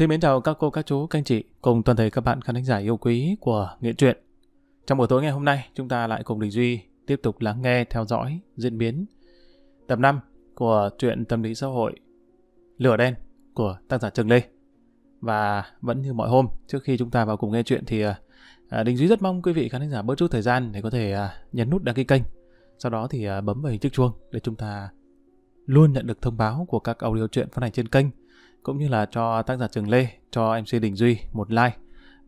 Xin mến chào các cô, các chú, các anh chị cùng toàn thể các bạn khán thính giả yêu quý của Nghệ truyện. Trong buổi tối ngày hôm nay, chúng ta lại cùng Đình Duy tiếp tục lắng nghe, theo dõi diễn biến tập 5 của truyện tâm lý xã hội Lửa đen của tác giả Trần Lê. Và vẫn như mọi hôm, trước khi chúng ta vào cùng nghe chuyện thì à, Đình Duy rất mong quý vị khán thính giả bớt chút thời gian để có thể à, nhấn nút đăng ký kênh. Sau đó thì à, bấm vào hình chiếc chuông để chúng ta luôn nhận được thông báo của các audio truyện phát hành trên kênh cũng như là cho tác giả Trường Lê, cho MC Đình Duy một like,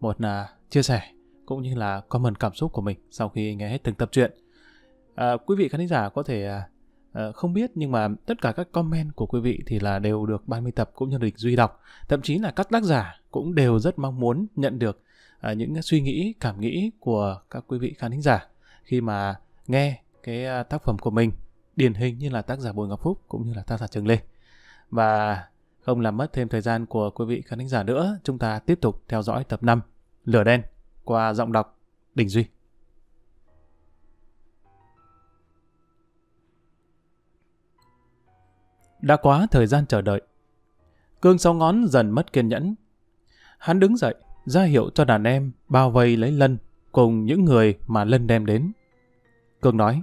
một uh, chia sẻ cũng như là comment cảm xúc của mình sau khi nghe hết từng tập truyện. À, quý vị khán giả có thể à, à không biết nhưng mà tất cả các comment của quý vị thì là đều được ban biên tập cũng như Đình Duy đọc. Thậm chí là các tác giả cũng đều rất mong muốn nhận được à, những suy nghĩ, cảm nghĩ của các quý vị khán giả khi mà nghe cái à, tác phẩm của mình điển hình như là tác giả Bùi Ngọc Phúc cũng như là tác giả Trường Lê. Và không làm mất thêm thời gian của quý vị khán giả nữa, chúng ta tiếp tục theo dõi tập 5 Lửa đen qua giọng đọc Đình Duy. Đã quá thời gian chờ đợi. Cương sáu ngón dần mất kiên nhẫn. Hắn đứng dậy, ra hiệu cho đàn em bao vây lấy Lân cùng những người mà Lân đem đến. Cương nói,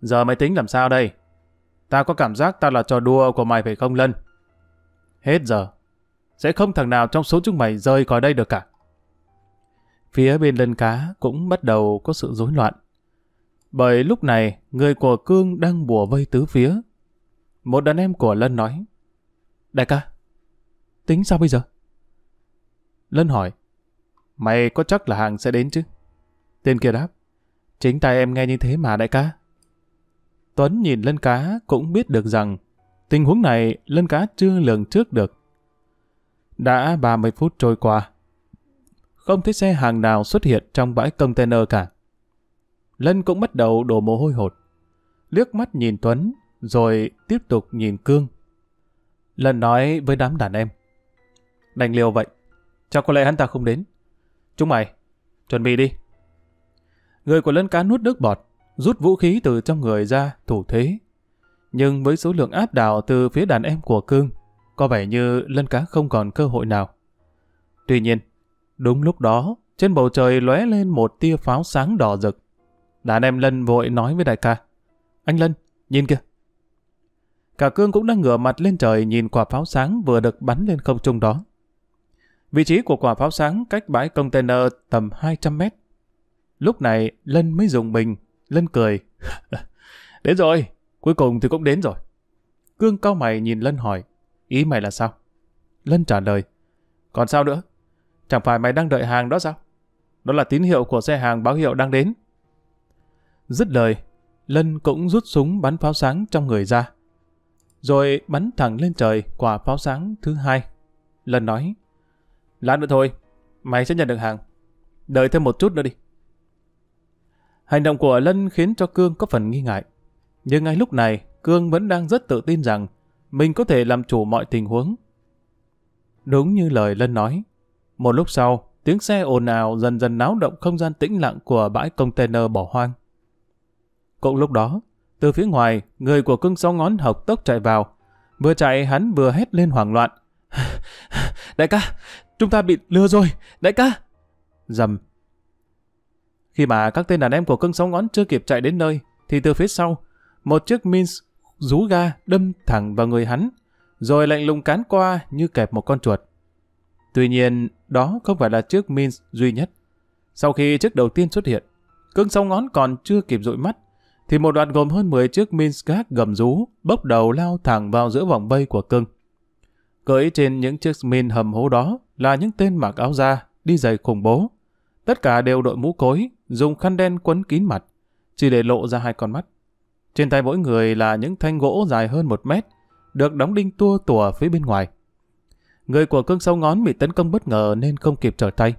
Giờ mày tính làm sao đây? Ta có cảm giác ta là trò đua của mày phải không Lân? Hết giờ. Sẽ không thằng nào trong số chúng mày rời khỏi đây được cả. Phía bên lân cá cũng bắt đầu có sự rối loạn. Bởi lúc này, người của Cương đang bùa vây tứ phía. Một đàn em của Lân nói, Đại ca, tính sao bây giờ? Lân hỏi, Mày có chắc là hàng sẽ đến chứ? Tên kia đáp, Chính tay em nghe như thế mà đại ca. Tuấn nhìn Lân cá cũng biết được rằng Tình huống này lân cá chưa lường trước được. Đã 30 phút trôi qua. Không thấy xe hàng nào xuất hiện trong bãi container cả. Lân cũng bắt đầu đổ mồ hôi hột. Liếc mắt nhìn Tuấn, rồi tiếp tục nhìn Cương. Lân nói với đám đàn em. Đành liều vậy. Chắc có lẽ hắn ta không đến. Chúng mày, chuẩn bị đi. Người của lân cá nuốt nước bọt, rút vũ khí từ trong người ra, thủ thế, nhưng với số lượng áp đảo từ phía đàn em của Cương, có vẻ như lân cá không còn cơ hội nào. Tuy nhiên, đúng lúc đó, trên bầu trời lóe lên một tia pháo sáng đỏ rực. Đàn em Lân vội nói với đại ca, anh Lân, nhìn kìa. Cả Cương cũng đang ngửa mặt lên trời nhìn quả pháo sáng vừa được bắn lên không trung đó. Vị trí của quả pháo sáng cách bãi container tầm 200 mét. Lúc này, Lân mới dùng mình, Lân cười. Đến rồi, Cuối cùng thì cũng đến rồi. Cương cao mày nhìn Lân hỏi, ý mày là sao? Lân trả lời, còn sao nữa? Chẳng phải mày đang đợi hàng đó sao? Đó là tín hiệu của xe hàng báo hiệu đang đến. Dứt lời, Lân cũng rút súng bắn pháo sáng trong người ra. Rồi bắn thẳng lên trời quả pháo sáng thứ hai. Lân nói, lát nữa thôi, mày sẽ nhận được hàng. Đợi thêm một chút nữa đi. Hành động của Lân khiến cho Cương có phần nghi ngại. Nhưng ngay lúc này, Cương vẫn đang rất tự tin rằng mình có thể làm chủ mọi tình huống. Đúng như lời Lân nói. Một lúc sau, tiếng xe ồn ào dần dần náo động không gian tĩnh lặng của bãi container bỏ hoang. Cũng lúc đó, từ phía ngoài, người của cương sáu ngón học tốc chạy vào. Vừa chạy hắn vừa hét lên hoảng loạn. Đại ca, chúng ta bị lừa rồi, đại ca. Dầm. Khi mà các tên đàn em của cưng sáu ngón chưa kịp chạy đến nơi, thì từ phía sau, một chiếc Minsk rú ga đâm thẳng vào người hắn, rồi lạnh lùng cán qua như kẹp một con chuột. Tuy nhiên, đó không phải là chiếc Minsk duy nhất. Sau khi chiếc đầu tiên xuất hiện, cưng sông ngón còn chưa kịp dụi mắt, thì một đoạn gồm hơn 10 chiếc Minsk gác gầm rú, bốc đầu lao thẳng vào giữa vòng vây của cưng. Cởi trên những chiếc min hầm hố đó là những tên mặc áo da, đi giày khủng bố. Tất cả đều đội mũ cối, dùng khăn đen quấn kín mặt, chỉ để lộ ra hai con mắt. Trên tay mỗi người là những thanh gỗ dài hơn một mét, được đóng đinh tua tùa phía bên ngoài. Người của cương sâu ngón bị tấn công bất ngờ nên không kịp trở tay.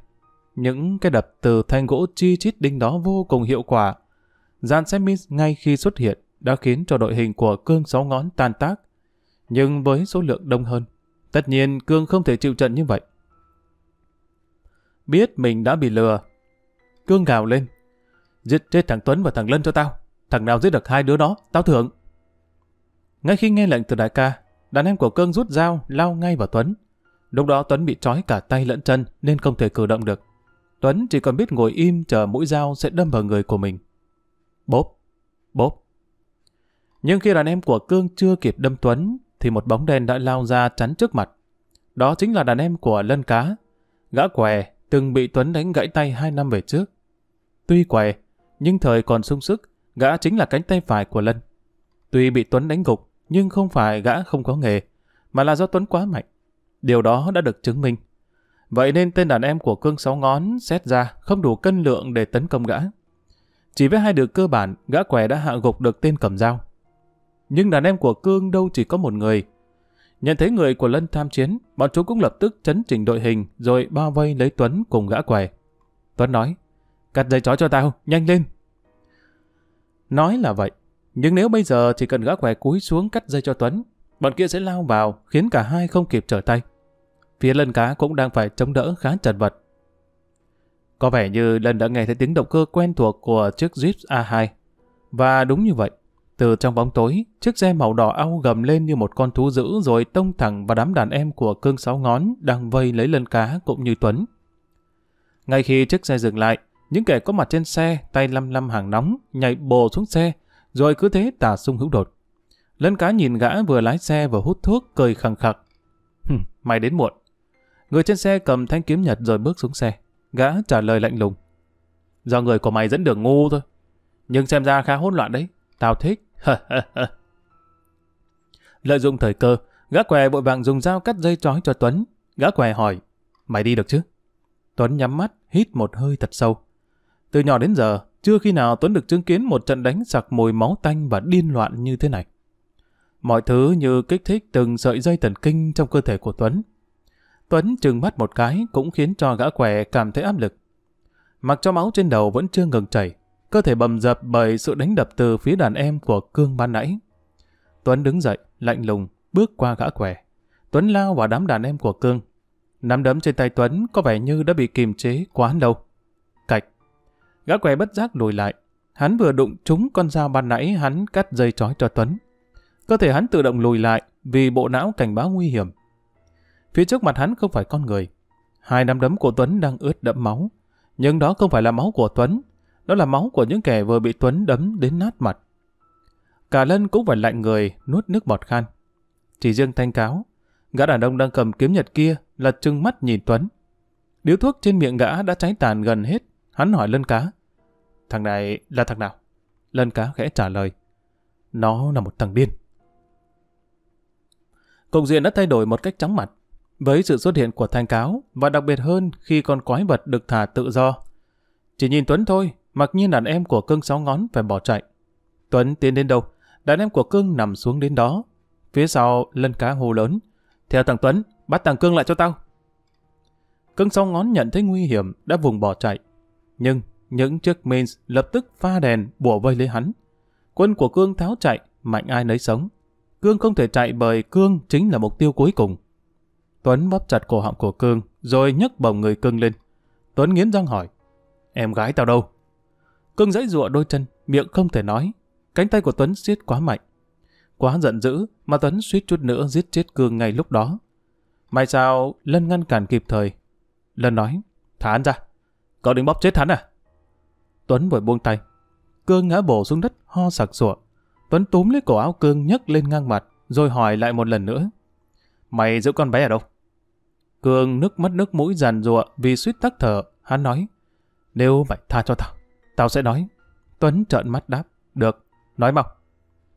Những cái đập từ thanh gỗ chi chít đinh đó vô cùng hiệu quả. Gian Semis ngay khi xuất hiện đã khiến cho đội hình của cương sáu ngón tan tác. Nhưng với số lượng đông hơn, tất nhiên cương không thể chịu trận như vậy. Biết mình đã bị lừa, cương gào lên. Giết chết thằng Tuấn và thằng Lân cho tao. Thằng nào giết được hai đứa đó, tao thưởng. Ngay khi nghe lệnh từ đại ca, đàn em của Cương rút dao lao ngay vào Tuấn. Lúc đó Tuấn bị trói cả tay lẫn chân nên không thể cử động được. Tuấn chỉ còn biết ngồi im chờ mũi dao sẽ đâm vào người của mình. Bốp, bốp. Nhưng khi đàn em của Cương chưa kịp đâm Tuấn thì một bóng đen đã lao ra chắn trước mặt. Đó chính là đàn em của Lân Cá. Gã què từng bị Tuấn đánh gãy tay hai năm về trước. Tuy què, nhưng thời còn sung sức, Gã chính là cánh tay phải của Lân. Tuy bị Tuấn đánh gục, nhưng không phải gã không có nghề, mà là do Tuấn quá mạnh. Điều đó đã được chứng minh. Vậy nên tên đàn em của Cương Sáu Ngón xét ra không đủ cân lượng để tấn công gã. Chỉ với hai đường cơ bản, gã què đã hạ gục được tên cầm dao. Nhưng đàn em của Cương đâu chỉ có một người. Nhận thấy người của Lân tham chiến, bọn chúng cũng lập tức chấn chỉnh đội hình rồi bao vây lấy Tuấn cùng gã què. Tuấn nói, cắt dây chó cho tao, nhanh lên, Nói là vậy, nhưng nếu bây giờ chỉ cần gã què cúi xuống cắt dây cho Tuấn, bọn kia sẽ lao vào khiến cả hai không kịp trở tay. Phía lân cá cũng đang phải chống đỡ khá chật vật. Có vẻ như lân đã nghe thấy tiếng động cơ quen thuộc của chiếc Jeep A2. Và đúng như vậy, từ trong bóng tối, chiếc xe màu đỏ au gầm lên như một con thú dữ rồi tông thẳng vào đám đàn em của cương sáu ngón đang vây lấy lân cá cũng như Tuấn. Ngay khi chiếc xe dừng lại, những kẻ có mặt trên xe, tay lăm lăm hàng nóng, nhảy bồ xuống xe, rồi cứ thế tà sung hữu đột. Lân cá nhìn gã vừa lái xe vừa hút thuốc, cười khẳng khặc. mày đến muộn. Người trên xe cầm thanh kiếm nhật rồi bước xuống xe. Gã trả lời lạnh lùng. Do người của mày dẫn đường ngu thôi. Nhưng xem ra khá hỗn loạn đấy. Tao thích. Lợi dụng thời cơ, gã què vội vàng dùng dao cắt dây trói cho Tuấn. Gã què hỏi, mày đi được chứ? Tuấn nhắm mắt, hít một hơi thật sâu. Từ nhỏ đến giờ, chưa khi nào Tuấn được chứng kiến một trận đánh sặc mùi máu tanh và điên loạn như thế này. Mọi thứ như kích thích từng sợi dây thần kinh trong cơ thể của Tuấn. Tuấn trừng mắt một cái cũng khiến cho gã què cảm thấy áp lực. Mặc cho máu trên đầu vẫn chưa ngừng chảy, cơ thể bầm dập bởi sự đánh đập từ phía đàn em của Cương ban nãy. Tuấn đứng dậy, lạnh lùng, bước qua gã què. Tuấn lao vào đám đàn em của Cương. Nắm đấm trên tay Tuấn có vẻ như đã bị kiềm chế quá lâu. Gã què bất giác lùi lại. Hắn vừa đụng trúng con dao ban nãy hắn cắt dây trói cho Tuấn. Cơ thể hắn tự động lùi lại vì bộ não cảnh báo nguy hiểm. Phía trước mặt hắn không phải con người. Hai nắm đấm của Tuấn đang ướt đẫm máu. Nhưng đó không phải là máu của Tuấn. Đó là máu của những kẻ vừa bị Tuấn đấm đến nát mặt. Cả lân cũng phải lạnh người nuốt nước bọt khan. Chỉ riêng thanh cáo, gã đàn ông đang cầm kiếm nhật kia là trừng mắt nhìn Tuấn. Điếu thuốc trên miệng gã đã cháy tàn gần hết Hắn hỏi Lân Cá. Thằng này là thằng nào? Lân Cá khẽ trả lời. Nó là một thằng điên. Cục diện đã thay đổi một cách chóng mặt. Với sự xuất hiện của thanh cáo và đặc biệt hơn khi con quái vật được thả tự do. Chỉ nhìn Tuấn thôi, mặc nhiên đàn em của cưng sáu ngón phải bỏ chạy. Tuấn tiến đến đâu, đàn em của cưng nằm xuống đến đó. Phía sau lân cá hô lớn. Theo thằng Tuấn, bắt thằng cưng lại cho tao. Cưng sáu ngón nhận thấy nguy hiểm đã vùng bỏ chạy. Nhưng những chiếc Mins lập tức pha đèn bủa vây lấy hắn. Quân của Cương tháo chạy, mạnh ai nấy sống. Cương không thể chạy bởi Cương chính là mục tiêu cuối cùng. Tuấn bóp chặt cổ họng của Cương, rồi nhấc bổng người Cương lên. Tuấn nghiến răng hỏi, em gái tao đâu? Cương dãy rụa đôi chân, miệng không thể nói. Cánh tay của Tuấn siết quá mạnh. Quá giận dữ mà Tuấn suýt chút nữa giết chết Cương ngay lúc đó. May sao Lân ngăn cản kịp thời. Lân nói, thả hắn ra. Cậu định bóp chết hắn à? Tuấn vội buông tay. Cương ngã bổ xuống đất, ho sặc sụa. Tuấn túm lấy cổ áo Cương nhấc lên ngang mặt, rồi hỏi lại một lần nữa. Mày giữ con bé ở đâu? Cương nước mắt nước mũi giàn rụa vì suýt tắc thở. Hắn nói, nếu mày tha cho tao, tao sẽ nói. Tuấn trợn mắt đáp, được, nói mau.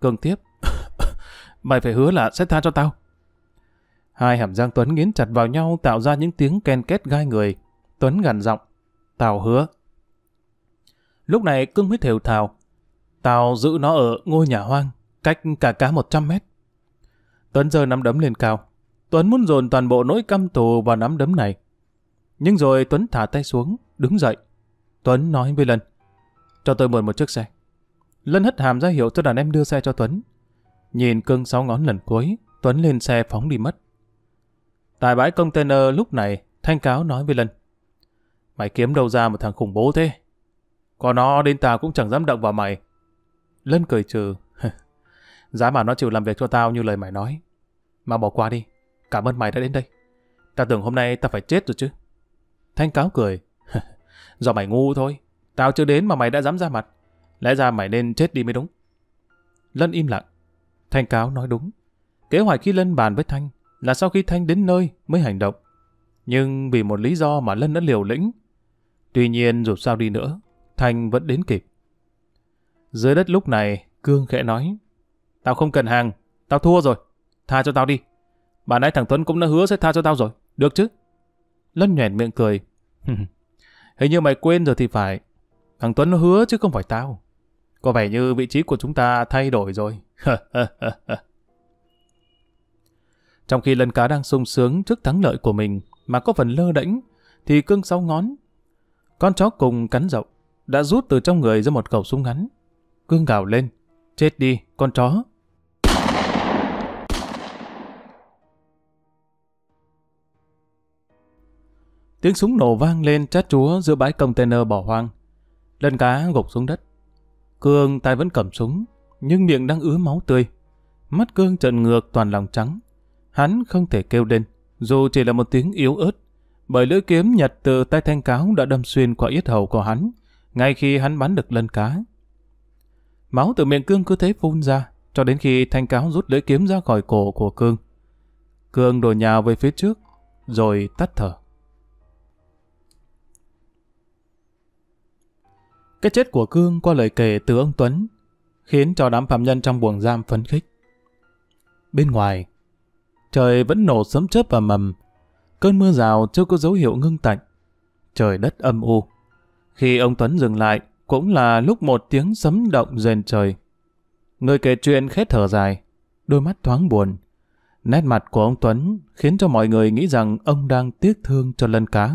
Cương tiếp, mày phải hứa là sẽ tha cho tao. Hai hàm răng Tuấn nghiến chặt vào nhau tạo ra những tiếng ken két gai người. Tuấn gằn giọng, Tào hứa. Lúc này cưng mới thều Tào. Tào giữ nó ở ngôi nhà hoang, cách cả cá 100 mét. Tuấn giơ nắm đấm lên cao. Tuấn muốn dồn toàn bộ nỗi căm tù vào nắm đấm này. Nhưng rồi Tuấn thả tay xuống, đứng dậy. Tuấn nói với Lân, cho tôi mượn một chiếc xe. Lân hất hàm ra hiệu cho đàn em đưa xe cho Tuấn. Nhìn cưng sáu ngón lần cuối, Tuấn lên xe phóng đi mất. Tại bãi container lúc này, Thanh Cáo nói với Lân, Mày kiếm đâu ra một thằng khủng bố thế? Có nó đến tao cũng chẳng dám động vào mày. Lân cười trừ. Giá mà nó chịu làm việc cho tao như lời mày nói. Mà bỏ qua đi. Cảm ơn mày đã đến đây. Tao tưởng hôm nay tao phải chết rồi chứ. Thanh cáo cười. Do mày ngu thôi. Tao chưa đến mà mày đã dám ra mặt. Lẽ ra mày nên chết đi mới đúng. Lân im lặng. Thanh cáo nói đúng. Kế hoạch khi Lân bàn với Thanh là sau khi Thanh đến nơi mới hành động. Nhưng vì một lý do mà Lân đã liều lĩnh, Tuy nhiên dù sao đi nữa, Thành vẫn đến kịp. Dưới đất lúc này, Cương khẽ nói, Tao không cần hàng, tao thua rồi, tha cho tao đi. Bà nãy thằng Tuấn cũng đã hứa sẽ tha cho tao rồi, được chứ? Lân nhoẻn miệng cười. Hình như mày quên rồi thì phải. Thằng Tuấn nó hứa chứ không phải tao. Có vẻ như vị trí của chúng ta thay đổi rồi. Trong khi lân cá đang sung sướng trước thắng lợi của mình mà có phần lơ đễnh thì cương sáu ngón con chó cùng cắn rộng, đã rút từ trong người ra một khẩu súng ngắn. Cương gào lên, chết đi, con chó. Tiếng súng nổ vang lên chát chúa giữa bãi container bỏ hoang. lân cá gục xuống đất. Cương tay vẫn cầm súng, nhưng miệng đang ứa máu tươi. Mắt Cương trợn ngược toàn lòng trắng. Hắn không thể kêu lên, dù chỉ là một tiếng yếu ớt bởi lưỡi kiếm nhặt từ tay thanh cáo đã đâm xuyên qua yết hầu của hắn, ngay khi hắn bắn được lân cá. Máu từ miệng cương cứ thế phun ra, cho đến khi thanh cáo rút lưỡi kiếm ra khỏi cổ của cương. Cương đổ nhào về phía trước, rồi tắt thở. Cái chết của Cương qua lời kể từ ông Tuấn khiến cho đám phạm nhân trong buồng giam phấn khích. Bên ngoài, trời vẫn nổ sấm chớp và mầm, Cơn mưa rào chưa có dấu hiệu ngưng tạnh. Trời đất âm u. Khi ông Tuấn dừng lại, cũng là lúc một tiếng sấm động rền trời. Người kể chuyện khét thở dài, đôi mắt thoáng buồn. Nét mặt của ông Tuấn khiến cho mọi người nghĩ rằng ông đang tiếc thương cho lân cá.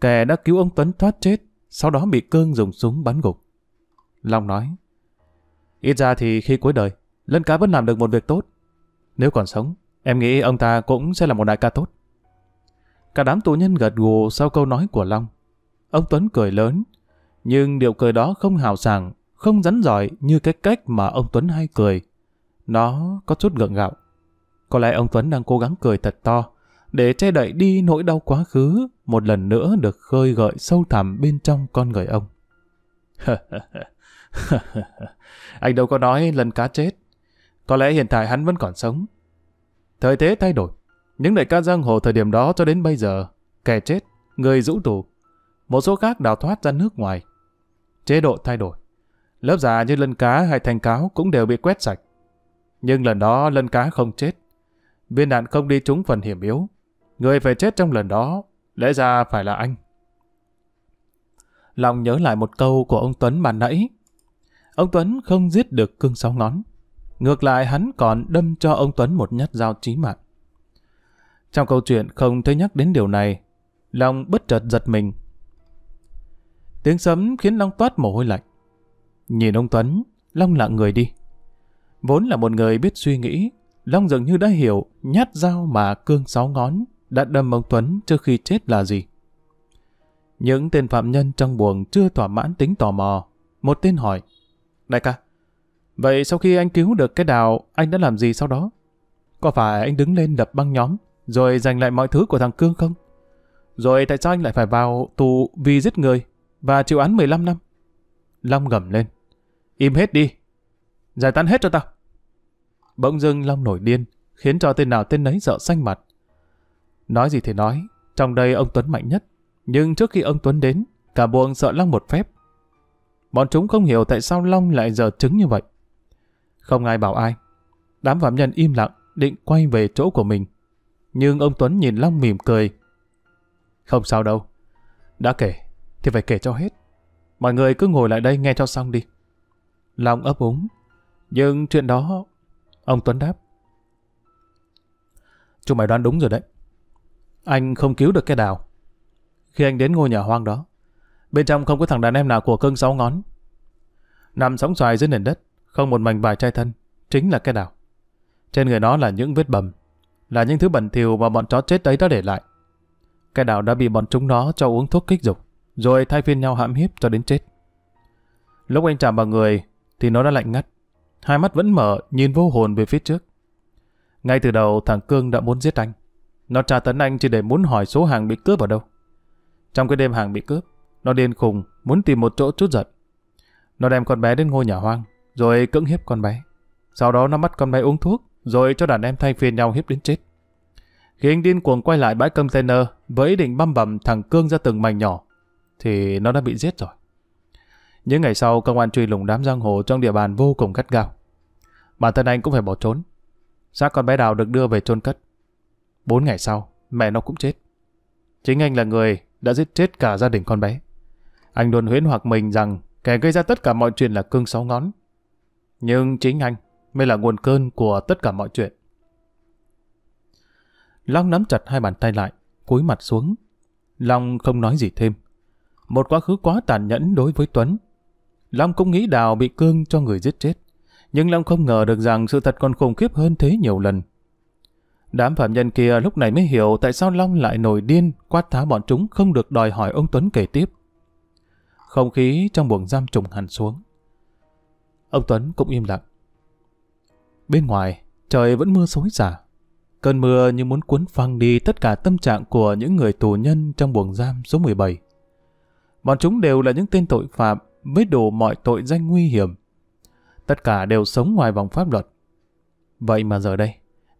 Kẻ đã cứu ông Tuấn thoát chết, sau đó bị cương dùng súng bắn gục. Long nói, ít ra thì khi cuối đời, lân cá vẫn làm được một việc tốt. Nếu còn sống, em nghĩ ông ta cũng sẽ là một đại ca tốt. Cả đám tù nhân gật gù sau câu nói của Long. Ông Tuấn cười lớn, nhưng điệu cười đó không hào sảng, không rắn giỏi như cái cách mà ông Tuấn hay cười. Nó có chút gượng gạo. Có lẽ ông Tuấn đang cố gắng cười thật to, để che đậy đi nỗi đau quá khứ một lần nữa được khơi gợi sâu thẳm bên trong con người ông. anh đâu có nói lần cá chết. Có lẽ hiện tại hắn vẫn còn sống. Thời thế thay đổi. Những đại ca giang hồ thời điểm đó cho đến bây giờ, kẻ chết, người rũ tù. Một số khác đào thoát ra nước ngoài. Chế độ thay đổi. Lớp già như lân cá hay thành cáo cũng đều bị quét sạch. Nhưng lần đó lân cá không chết. Viên đạn không đi trúng phần hiểm yếu. Người phải chết trong lần đó, lẽ ra phải là anh. Lòng nhớ lại một câu của ông Tuấn bàn nãy. Ông Tuấn không giết được cương sáu ngón. Ngược lại hắn còn đâm cho ông Tuấn một nhát dao chí mạng. Trong câu chuyện không thấy nhắc đến điều này, Long bất chợt giật mình. Tiếng sấm khiến Long toát mồ hôi lạnh. Nhìn ông Tuấn, Long lặng người đi. Vốn là một người biết suy nghĩ, Long dường như đã hiểu nhát dao mà cương sáu ngón đã đâm ông Tuấn trước khi chết là gì. Những tên phạm nhân trong buồng chưa thỏa mãn tính tò mò. Một tên hỏi, Đại ca, vậy sau khi anh cứu được cái đào, anh đã làm gì sau đó? Có phải anh đứng lên đập băng nhóm, rồi giành lại mọi thứ của thằng Cương không? Rồi tại sao anh lại phải vào tù vì giết người và chịu án 15 năm? Long gầm lên. Im hết đi. Giải tán hết cho tao. Bỗng dưng Long nổi điên, khiến cho tên nào tên nấy sợ xanh mặt. Nói gì thì nói, trong đây ông Tuấn mạnh nhất. Nhưng trước khi ông Tuấn đến, cả buông sợ Long một phép. Bọn chúng không hiểu tại sao Long lại giờ trứng như vậy. Không ai bảo ai. Đám phạm nhân im lặng, định quay về chỗ của mình nhưng ông Tuấn nhìn Long mỉm cười. Không sao đâu. Đã kể, thì phải kể cho hết. Mọi người cứ ngồi lại đây nghe cho xong đi. Long ấp úng. Nhưng chuyện đó... Ông Tuấn đáp. Chúng mày đoán đúng rồi đấy. Anh không cứu được cái đào. Khi anh đến ngôi nhà hoang đó, bên trong không có thằng đàn em nào của cơn sáu ngón. Nằm sóng xoài dưới nền đất, không một mảnh vải chai thân, chính là cái đào. Trên người nó là những vết bầm, là những thứ bẩn thỉu mà bọn chó chết ấy đã để lại. Cái đảo đã bị bọn chúng nó cho uống thuốc kích dục, rồi thay phiên nhau hãm hiếp cho đến chết. Lúc anh chạm vào người, thì nó đã lạnh ngắt. Hai mắt vẫn mở, nhìn vô hồn về phía trước. Ngay từ đầu, thằng Cương đã muốn giết anh. Nó tra tấn anh chỉ để muốn hỏi số hàng bị cướp ở đâu. Trong cái đêm hàng bị cướp, nó điên khùng, muốn tìm một chỗ chút giật. Nó đem con bé đến ngôi nhà hoang, rồi cưỡng hiếp con bé. Sau đó nó bắt con bé uống thuốc, rồi cho đàn em thay phiên nhau hiếp đến chết. Khi anh điên cuồng quay lại bãi container với ý định băm bầm thằng Cương ra từng mảnh nhỏ, thì nó đã bị giết rồi. Những ngày sau, công an truy lùng đám giang hồ trong địa bàn vô cùng gắt gao. Bản thân anh cũng phải bỏ trốn. Xác con bé Đào được đưa về chôn cất. Bốn ngày sau, mẹ nó cũng chết. Chính anh là người đã giết chết cả gia đình con bé. Anh luôn huyễn hoặc mình rằng kẻ gây ra tất cả mọi chuyện là cương sáu ngón. Nhưng chính anh mới là nguồn cơn của tất cả mọi chuyện. Long nắm chặt hai bàn tay lại, cúi mặt xuống. Long không nói gì thêm. Một quá khứ quá tàn nhẫn đối với Tuấn. Long cũng nghĩ Đào bị cương cho người giết chết. Nhưng Long không ngờ được rằng sự thật còn khủng khiếp hơn thế nhiều lần. Đám phạm nhân kia lúc này mới hiểu tại sao Long lại nổi điên, quát tháo bọn chúng không được đòi hỏi ông Tuấn kể tiếp. Không khí trong buồng giam trùng hẳn xuống. Ông Tuấn cũng im lặng. Bên ngoài, trời vẫn mưa xối xả. Cơn mưa như muốn cuốn phăng đi tất cả tâm trạng của những người tù nhân trong buồng giam số 17. Bọn chúng đều là những tên tội phạm với đủ mọi tội danh nguy hiểm. Tất cả đều sống ngoài vòng pháp luật. Vậy mà giờ đây,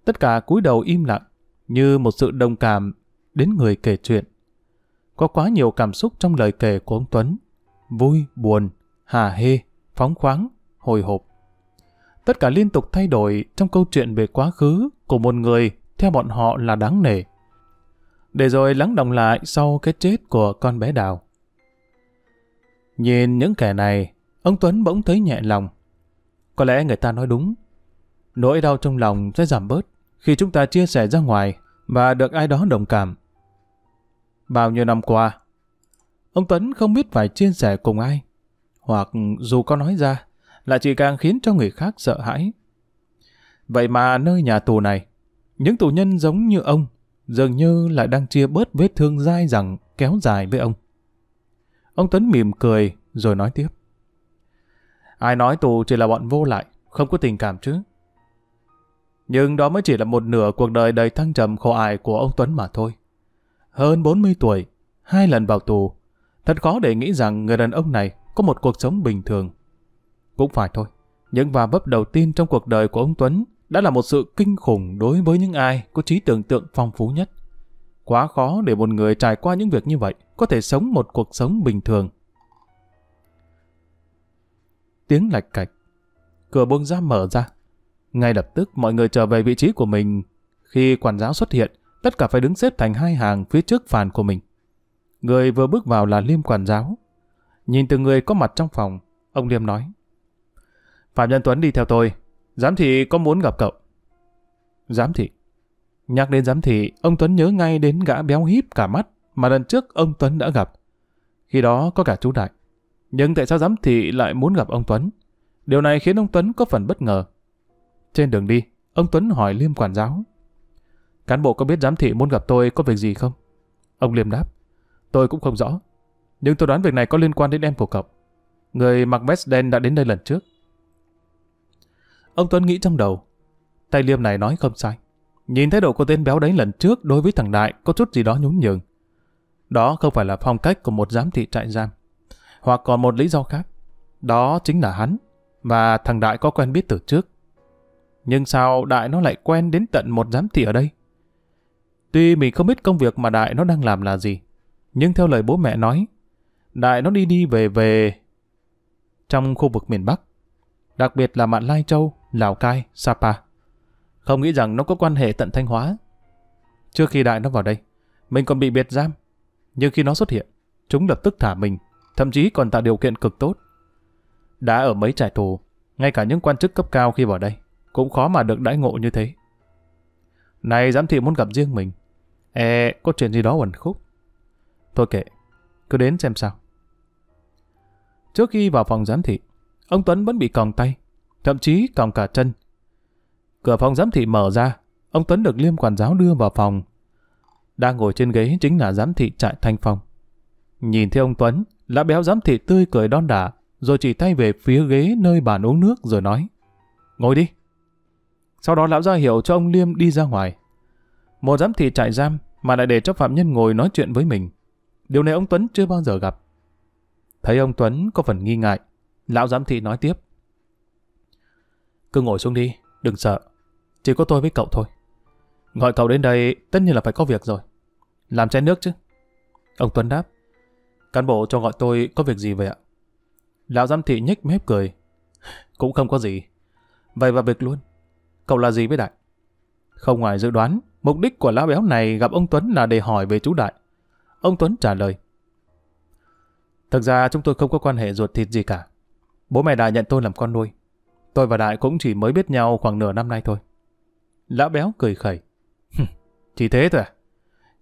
tất cả cúi đầu im lặng như một sự đồng cảm đến người kể chuyện. Có quá nhiều cảm xúc trong lời kể của ông Tuấn. Vui, buồn, hà hê, phóng khoáng, hồi hộp. Tất cả liên tục thay đổi trong câu chuyện về quá khứ của một người theo bọn họ là đáng nể. Để rồi lắng động lại sau cái chết của con bé Đào. Nhìn những kẻ này, ông Tuấn bỗng thấy nhẹ lòng. Có lẽ người ta nói đúng. Nỗi đau trong lòng sẽ giảm bớt khi chúng ta chia sẻ ra ngoài và được ai đó đồng cảm. Bao nhiêu năm qua, ông Tuấn không biết phải chia sẻ cùng ai. Hoặc dù có nói ra, là chỉ càng khiến cho người khác sợ hãi. Vậy mà nơi nhà tù này, những tù nhân giống như ông dường như lại đang chia bớt vết thương dai dẳng kéo dài với ông. Ông Tuấn mỉm cười rồi nói tiếp. Ai nói tù chỉ là bọn vô lại, không có tình cảm chứ. Nhưng đó mới chỉ là một nửa cuộc đời đầy thăng trầm khổ ải của ông Tuấn mà thôi. Hơn 40 tuổi, hai lần vào tù, thật khó để nghĩ rằng người đàn ông này có một cuộc sống bình thường. Cũng phải thôi, những va bấp đầu tiên trong cuộc đời của ông Tuấn đã là một sự kinh khủng đối với những ai có trí tưởng tượng phong phú nhất. Quá khó để một người trải qua những việc như vậy có thể sống một cuộc sống bình thường. Tiếng lạch cạch, cửa buông ra mở ra. Ngay lập tức mọi người trở về vị trí của mình. Khi quản giáo xuất hiện, tất cả phải đứng xếp thành hai hàng phía trước phàn của mình. Người vừa bước vào là Liêm quản giáo. Nhìn từng người có mặt trong phòng, ông Liêm nói. Phạm Nhân Tuấn đi theo tôi. Giám thị có muốn gặp cậu. Giám thị. Nhắc đến giám thị, ông Tuấn nhớ ngay đến gã béo híp cả mắt mà lần trước ông Tuấn đã gặp. Khi đó có cả chú Đại. Nhưng tại sao giám thị lại muốn gặp ông Tuấn? Điều này khiến ông Tuấn có phần bất ngờ. Trên đường đi, ông Tuấn hỏi Liêm quản giáo. Cán bộ có biết giám thị muốn gặp tôi có việc gì không? Ông Liêm đáp. Tôi cũng không rõ. Nhưng tôi đoán việc này có liên quan đến em của cậu. Người mặc vest đen đã đến đây lần trước. Ông Tuấn nghĩ trong đầu. Tay liêm này nói không sai. Nhìn thái độ của tên béo đấy lần trước đối với thằng Đại có chút gì đó nhún nhường. Đó không phải là phong cách của một giám thị trại giam. Hoặc còn một lý do khác. Đó chính là hắn. Và thằng Đại có quen biết từ trước. Nhưng sao Đại nó lại quen đến tận một giám thị ở đây? Tuy mình không biết công việc mà Đại nó đang làm là gì. Nhưng theo lời bố mẹ nói, Đại nó đi đi về về trong khu vực miền Bắc đặc biệt là mạn Lai Châu, Lào Cai, Sapa. Không nghĩ rằng nó có quan hệ tận Thanh Hóa. Trước khi đại nó vào đây, mình còn bị biệt giam. Nhưng khi nó xuất hiện, chúng lập tức thả mình, thậm chí còn tạo điều kiện cực tốt. Đã ở mấy trại tù, ngay cả những quan chức cấp cao khi vào đây, cũng khó mà được đãi ngộ như thế. Này giám thị muốn gặp riêng mình. E, có chuyện gì đó quẩn khúc. Thôi kệ, cứ đến xem sao. Trước khi vào phòng giám thị, Ông Tuấn vẫn bị còng tay, thậm chí còng cả chân. Cửa phòng giám thị mở ra, ông Tuấn được liêm quản giáo đưa vào phòng. Đang ngồi trên ghế chính là giám thị trại Thanh Phong. Nhìn thấy ông Tuấn, lá béo giám thị tươi cười đon đả, rồi chỉ tay về phía ghế nơi bàn uống nước rồi nói. Ngồi đi. Sau đó lão ra hiệu cho ông Liêm đi ra ngoài. Một giám thị trại giam mà lại để cho phạm nhân ngồi nói chuyện với mình. Điều này ông Tuấn chưa bao giờ gặp. Thấy ông Tuấn có phần nghi ngại, Lão giám thị nói tiếp. Cứ ngồi xuống đi, đừng sợ. Chỉ có tôi với cậu thôi. Gọi cậu đến đây tất nhiên là phải có việc rồi. Làm chai nước chứ. Ông Tuấn đáp. Cán bộ cho gọi tôi có việc gì vậy ạ? Lão giám thị nhếch mép cười. Cũng không có gì. Vậy vào việc luôn. Cậu là gì với Đại? Không ngoài dự đoán, mục đích của lão béo này gặp ông Tuấn là để hỏi về chú Đại. Ông Tuấn trả lời. Thực ra chúng tôi không có quan hệ ruột thịt gì cả. Bố mẹ Đại nhận tôi làm con nuôi. Tôi và Đại cũng chỉ mới biết nhau khoảng nửa năm nay thôi. Lão béo cười khẩy. chỉ thế thôi à?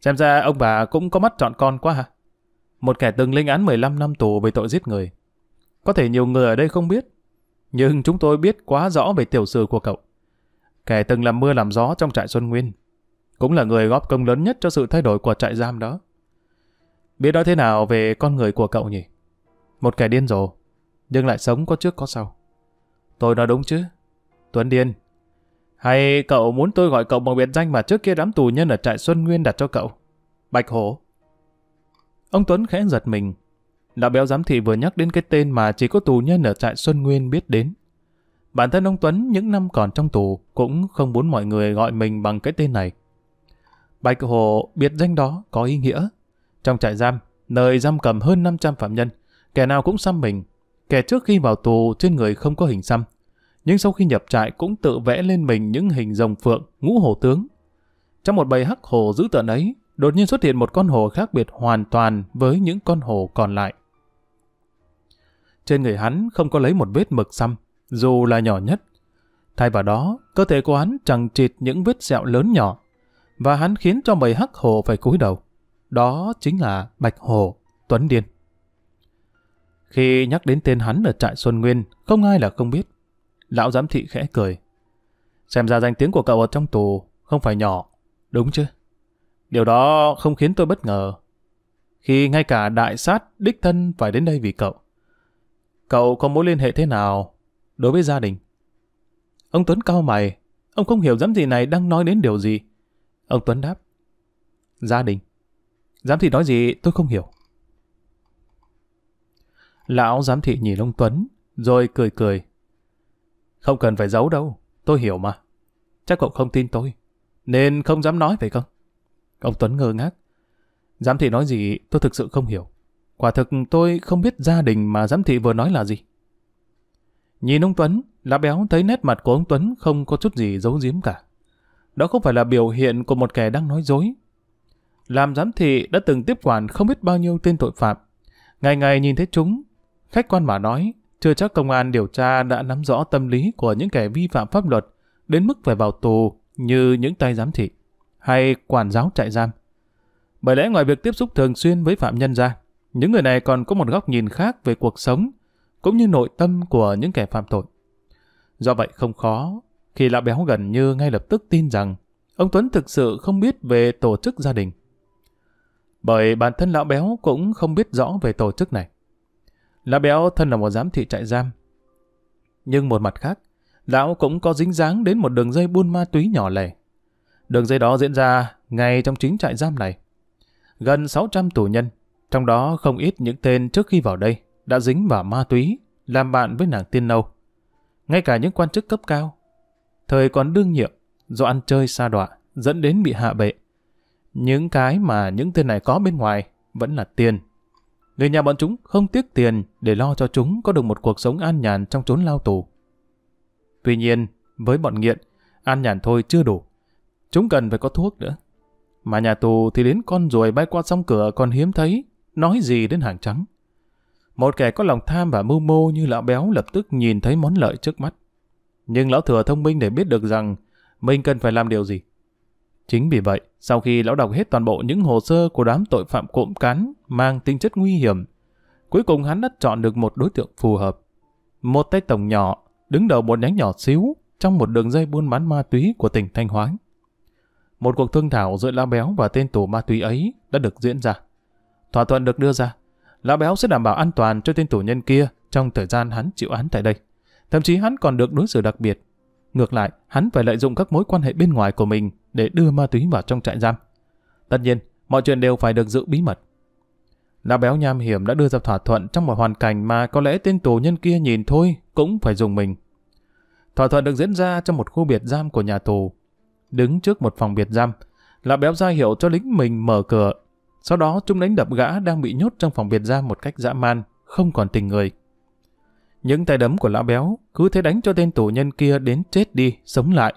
Xem ra ông bà cũng có mắt chọn con quá hả? Một kẻ từng linh án 15 năm tù về tội giết người. Có thể nhiều người ở đây không biết, nhưng chúng tôi biết quá rõ về tiểu sử của cậu. Kẻ từng làm mưa làm gió trong trại Xuân Nguyên, cũng là người góp công lớn nhất cho sự thay đổi của trại giam đó. Biết nói thế nào về con người của cậu nhỉ? Một kẻ điên rồ, nhưng lại sống có trước có sau. Tôi nói đúng chứ? Tuấn Điên. Hay cậu muốn tôi gọi cậu bằng biệt danh mà trước kia đám tù nhân ở trại Xuân Nguyên đặt cho cậu? Bạch Hổ. Ông Tuấn khẽ giật mình. Lão béo giám thị vừa nhắc đến cái tên mà chỉ có tù nhân ở trại Xuân Nguyên biết đến. Bản thân ông Tuấn những năm còn trong tù cũng không muốn mọi người gọi mình bằng cái tên này. Bạch hổ biệt danh đó có ý nghĩa. Trong trại giam, nơi giam cầm hơn 500 phạm nhân, kẻ nào cũng xăm mình, Kẻ trước khi vào tù trên người không có hình xăm, nhưng sau khi nhập trại cũng tự vẽ lên mình những hình rồng phượng, ngũ hổ tướng. Trong một bầy hắc hổ dữ tợn ấy, đột nhiên xuất hiện một con hổ khác biệt hoàn toàn với những con hổ còn lại. Trên người hắn không có lấy một vết mực xăm, dù là nhỏ nhất. Thay vào đó, cơ thể của hắn chẳng chịt những vết sẹo lớn nhỏ, và hắn khiến cho bầy hắc hổ phải cúi đầu. Đó chính là Bạch Hổ, Tuấn Điên. Khi nhắc đến tên hắn ở trại Xuân Nguyên, không ai là không biết. Lão giám thị khẽ cười. Xem ra danh tiếng của cậu ở trong tù không phải nhỏ, đúng chứ? Điều đó không khiến tôi bất ngờ. Khi ngay cả đại sát đích thân phải đến đây vì cậu. Cậu có mối liên hệ thế nào đối với gia đình? Ông Tuấn cao mày, ông không hiểu giám thị này đang nói đến điều gì. Ông Tuấn đáp. Gia đình. Giám thị nói gì tôi không hiểu. Lão giám thị nhìn ông Tuấn, rồi cười cười. Không cần phải giấu đâu, tôi hiểu mà. Chắc cậu không tin tôi, nên không dám nói phải không? Ông Tuấn ngơ ngác. Giám thị nói gì tôi thực sự không hiểu. Quả thực tôi không biết gia đình mà giám thị vừa nói là gì. Nhìn ông Tuấn, lá béo thấy nét mặt của ông Tuấn không có chút gì giấu giếm cả. Đó không phải là biểu hiện của một kẻ đang nói dối. Làm giám thị đã từng tiếp quản không biết bao nhiêu tên tội phạm. Ngày ngày nhìn thấy chúng, Khách quan mà nói, chưa chắc công an điều tra đã nắm rõ tâm lý của những kẻ vi phạm pháp luật đến mức phải vào tù như những tay giám thị hay quản giáo trại giam. Bởi lẽ ngoài việc tiếp xúc thường xuyên với phạm nhân ra, những người này còn có một góc nhìn khác về cuộc sống cũng như nội tâm của những kẻ phạm tội. Do vậy không khó khi lão béo gần như ngay lập tức tin rằng ông Tuấn thực sự không biết về tổ chức gia đình. Bởi bản thân lão béo cũng không biết rõ về tổ chức này. Lão béo thân là một giám thị trại giam. Nhưng một mặt khác, lão cũng có dính dáng đến một đường dây buôn ma túy nhỏ lẻ. Đường dây đó diễn ra ngay trong chính trại giam này. Gần 600 tù nhân, trong đó không ít những tên trước khi vào đây đã dính vào ma túy, làm bạn với nàng tiên nâu. Ngay cả những quan chức cấp cao, thời còn đương nhiệm, do ăn chơi xa đọa, dẫn đến bị hạ bệ. Những cái mà những tên này có bên ngoài vẫn là tiền, Người nhà bọn chúng không tiếc tiền để lo cho chúng có được một cuộc sống an nhàn trong chốn lao tù. Tuy nhiên, với bọn nghiện, an nhàn thôi chưa đủ. Chúng cần phải có thuốc nữa. Mà nhà tù thì đến con ruồi bay qua sông cửa còn hiếm thấy, nói gì đến hàng trắng. Một kẻ có lòng tham và mưu mô như lão béo lập tức nhìn thấy món lợi trước mắt. Nhưng lão thừa thông minh để biết được rằng mình cần phải làm điều gì. Chính vì vậy, sau khi lão đọc hết toàn bộ những hồ sơ của đám tội phạm cộm cán mang tính chất nguy hiểm, cuối cùng hắn đã chọn được một đối tượng phù hợp. Một tay tổng nhỏ, đứng đầu một nhánh nhỏ xíu trong một đường dây buôn bán ma túy của tỉnh Thanh Hóa. Một cuộc thương thảo giữa lão Béo và tên tù ma túy ấy đã được diễn ra. Thỏa thuận được đưa ra, lão Béo sẽ đảm bảo an toàn cho tên tù nhân kia trong thời gian hắn chịu án tại đây. Thậm chí hắn còn được đối xử đặc biệt. Ngược lại, hắn phải lợi dụng các mối quan hệ bên ngoài của mình để đưa ma túy vào trong trại giam. Tất nhiên, mọi chuyện đều phải được giữ bí mật. Lão béo nham hiểm đã đưa ra thỏa thuận trong một hoàn cảnh mà có lẽ tên tù nhân kia nhìn thôi cũng phải dùng mình. Thỏa thuận được diễn ra trong một khu biệt giam của nhà tù. Đứng trước một phòng biệt giam, lão béo ra hiệu cho lính mình mở cửa. Sau đó chúng đánh đập gã đang bị nhốt trong phòng biệt giam một cách dã man, không còn tình người. Những tay đấm của lão béo cứ thế đánh cho tên tù nhân kia đến chết đi, sống lại.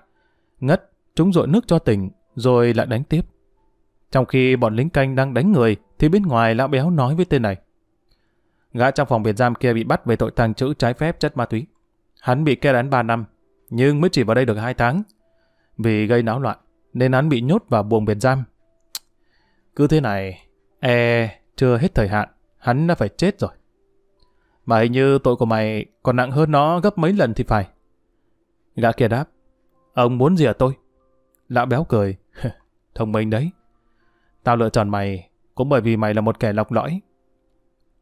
Ngất chúng dội nước cho tỉnh, rồi lại đánh tiếp. Trong khi bọn lính canh đang đánh người, thì bên ngoài lão béo nói với tên này. Gã trong phòng biệt giam kia bị bắt về tội tàng trữ trái phép chất ma túy. Hắn bị kết án 3 năm, nhưng mới chỉ vào đây được 2 tháng. Vì gây náo loạn, nên hắn bị nhốt vào buồng biệt giam. Cứ thế này, e chưa hết thời hạn, hắn đã phải chết rồi. Mà hình như tội của mày còn nặng hơn nó gấp mấy lần thì phải. Gã kia đáp, ông muốn gì ở tôi? Lão béo cười. Thông minh đấy. Tao lựa chọn mày cũng bởi vì mày là một kẻ lọc lõi.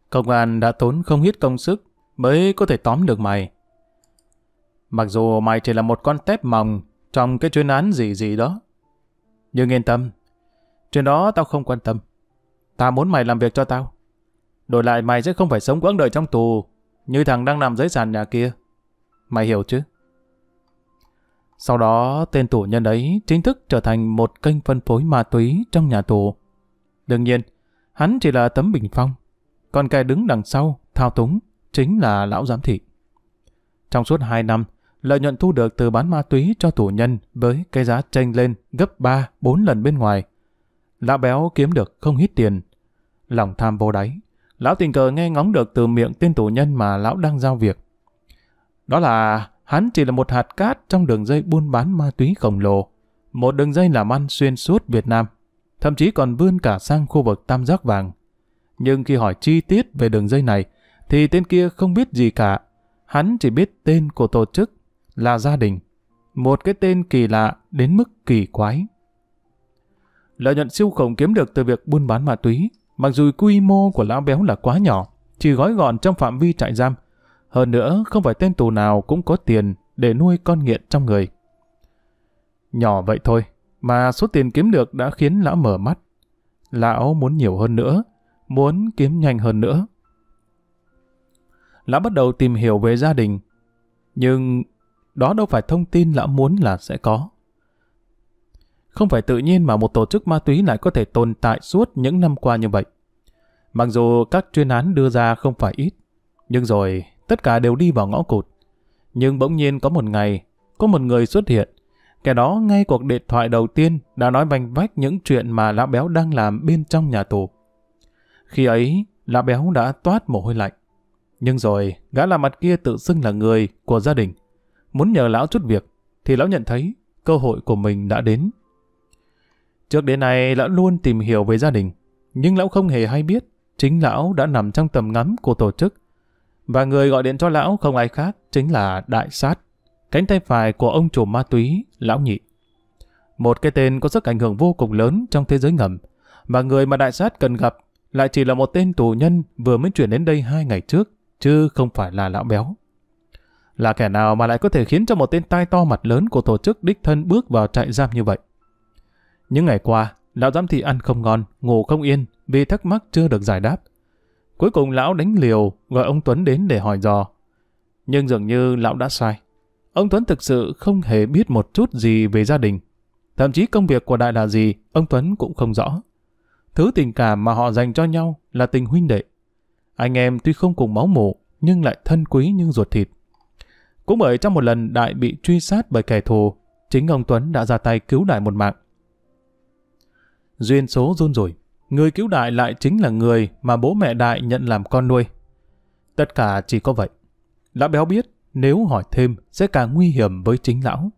Công an đã tốn không ít công sức mới có thể tóm được mày. Mặc dù mày chỉ là một con tép mỏng trong cái chuyên án gì gì đó. Nhưng yên tâm, chuyện đó tao không quan tâm. Tao muốn mày làm việc cho tao. Đổi lại mày sẽ không phải sống quãng đời trong tù như thằng đang nằm dưới sàn nhà kia. Mày hiểu chứ? Sau đó, tên tù nhân ấy chính thức trở thành một kênh phân phối ma túy trong nhà tù. Đương nhiên, hắn chỉ là tấm bình phong, còn kẻ đứng đằng sau, thao túng, chính là lão giám thị. Trong suốt 2 năm, lợi nhuận thu được từ bán ma túy cho tù nhân với cái giá tranh lên gấp 3-4 lần bên ngoài. Lão béo kiếm được không ít tiền. Lòng tham vô đáy, lão tình cờ nghe ngóng được từ miệng tên tù nhân mà lão đang giao việc. Đó là hắn chỉ là một hạt cát trong đường dây buôn bán ma túy khổng lồ, một đường dây làm ăn xuyên suốt Việt Nam, thậm chí còn vươn cả sang khu vực Tam Giác Vàng. Nhưng khi hỏi chi tiết về đường dây này, thì tên kia không biết gì cả. Hắn chỉ biết tên của tổ chức là gia đình. Một cái tên kỳ lạ đến mức kỳ quái. Lợi nhuận siêu khổng kiếm được từ việc buôn bán ma túy, mặc dù quy mô của lão béo là quá nhỏ, chỉ gói gọn trong phạm vi trại giam, hơn nữa, không phải tên tù nào cũng có tiền để nuôi con nghiện trong người. Nhỏ vậy thôi, mà số tiền kiếm được đã khiến lão mở mắt. Lão muốn nhiều hơn nữa, muốn kiếm nhanh hơn nữa. Lão bắt đầu tìm hiểu về gia đình, nhưng đó đâu phải thông tin lão muốn là sẽ có. Không phải tự nhiên mà một tổ chức ma túy lại có thể tồn tại suốt những năm qua như vậy. Mặc dù các chuyên án đưa ra không phải ít, nhưng rồi tất cả đều đi vào ngõ cụt. Nhưng bỗng nhiên có một ngày, có một người xuất hiện. Kẻ đó ngay cuộc điện thoại đầu tiên đã nói banh vách những chuyện mà lão béo đang làm bên trong nhà tù. Khi ấy, lão béo đã toát mồ hôi lạnh. Nhưng rồi, gã là mặt kia tự xưng là người của gia đình. Muốn nhờ lão chút việc, thì lão nhận thấy cơ hội của mình đã đến. Trước đến nay, lão luôn tìm hiểu về gia đình. Nhưng lão không hề hay biết, chính lão đã nằm trong tầm ngắm của tổ chức và người gọi điện cho lão không ai khác chính là đại sát, cánh tay phải của ông chủ ma túy, lão nhị. Một cái tên có sức ảnh hưởng vô cùng lớn trong thế giới ngầm, và người mà đại sát cần gặp lại chỉ là một tên tù nhân vừa mới chuyển đến đây hai ngày trước, chứ không phải là lão béo. Là kẻ nào mà lại có thể khiến cho một tên tai to mặt lớn của tổ chức đích thân bước vào trại giam như vậy? Những ngày qua, lão giám thị ăn không ngon, ngủ không yên vì thắc mắc chưa được giải đáp. Cuối cùng lão đánh liều, gọi ông Tuấn đến để hỏi dò. Nhưng dường như lão đã sai. Ông Tuấn thực sự không hề biết một chút gì về gia đình. Thậm chí công việc của Đại là gì, ông Tuấn cũng không rõ. Thứ tình cảm mà họ dành cho nhau là tình huynh đệ. Anh em tuy không cùng máu mủ, nhưng lại thân quý như ruột thịt. Cũng bởi trong một lần Đại bị truy sát bởi kẻ thù, chính ông Tuấn đã ra tay cứu Đại một mạng. Duyên số run rủi. Người cứu đại lại chính là người mà bố mẹ đại nhận làm con nuôi. Tất cả chỉ có vậy. Lão béo biết nếu hỏi thêm sẽ càng nguy hiểm với chính lão.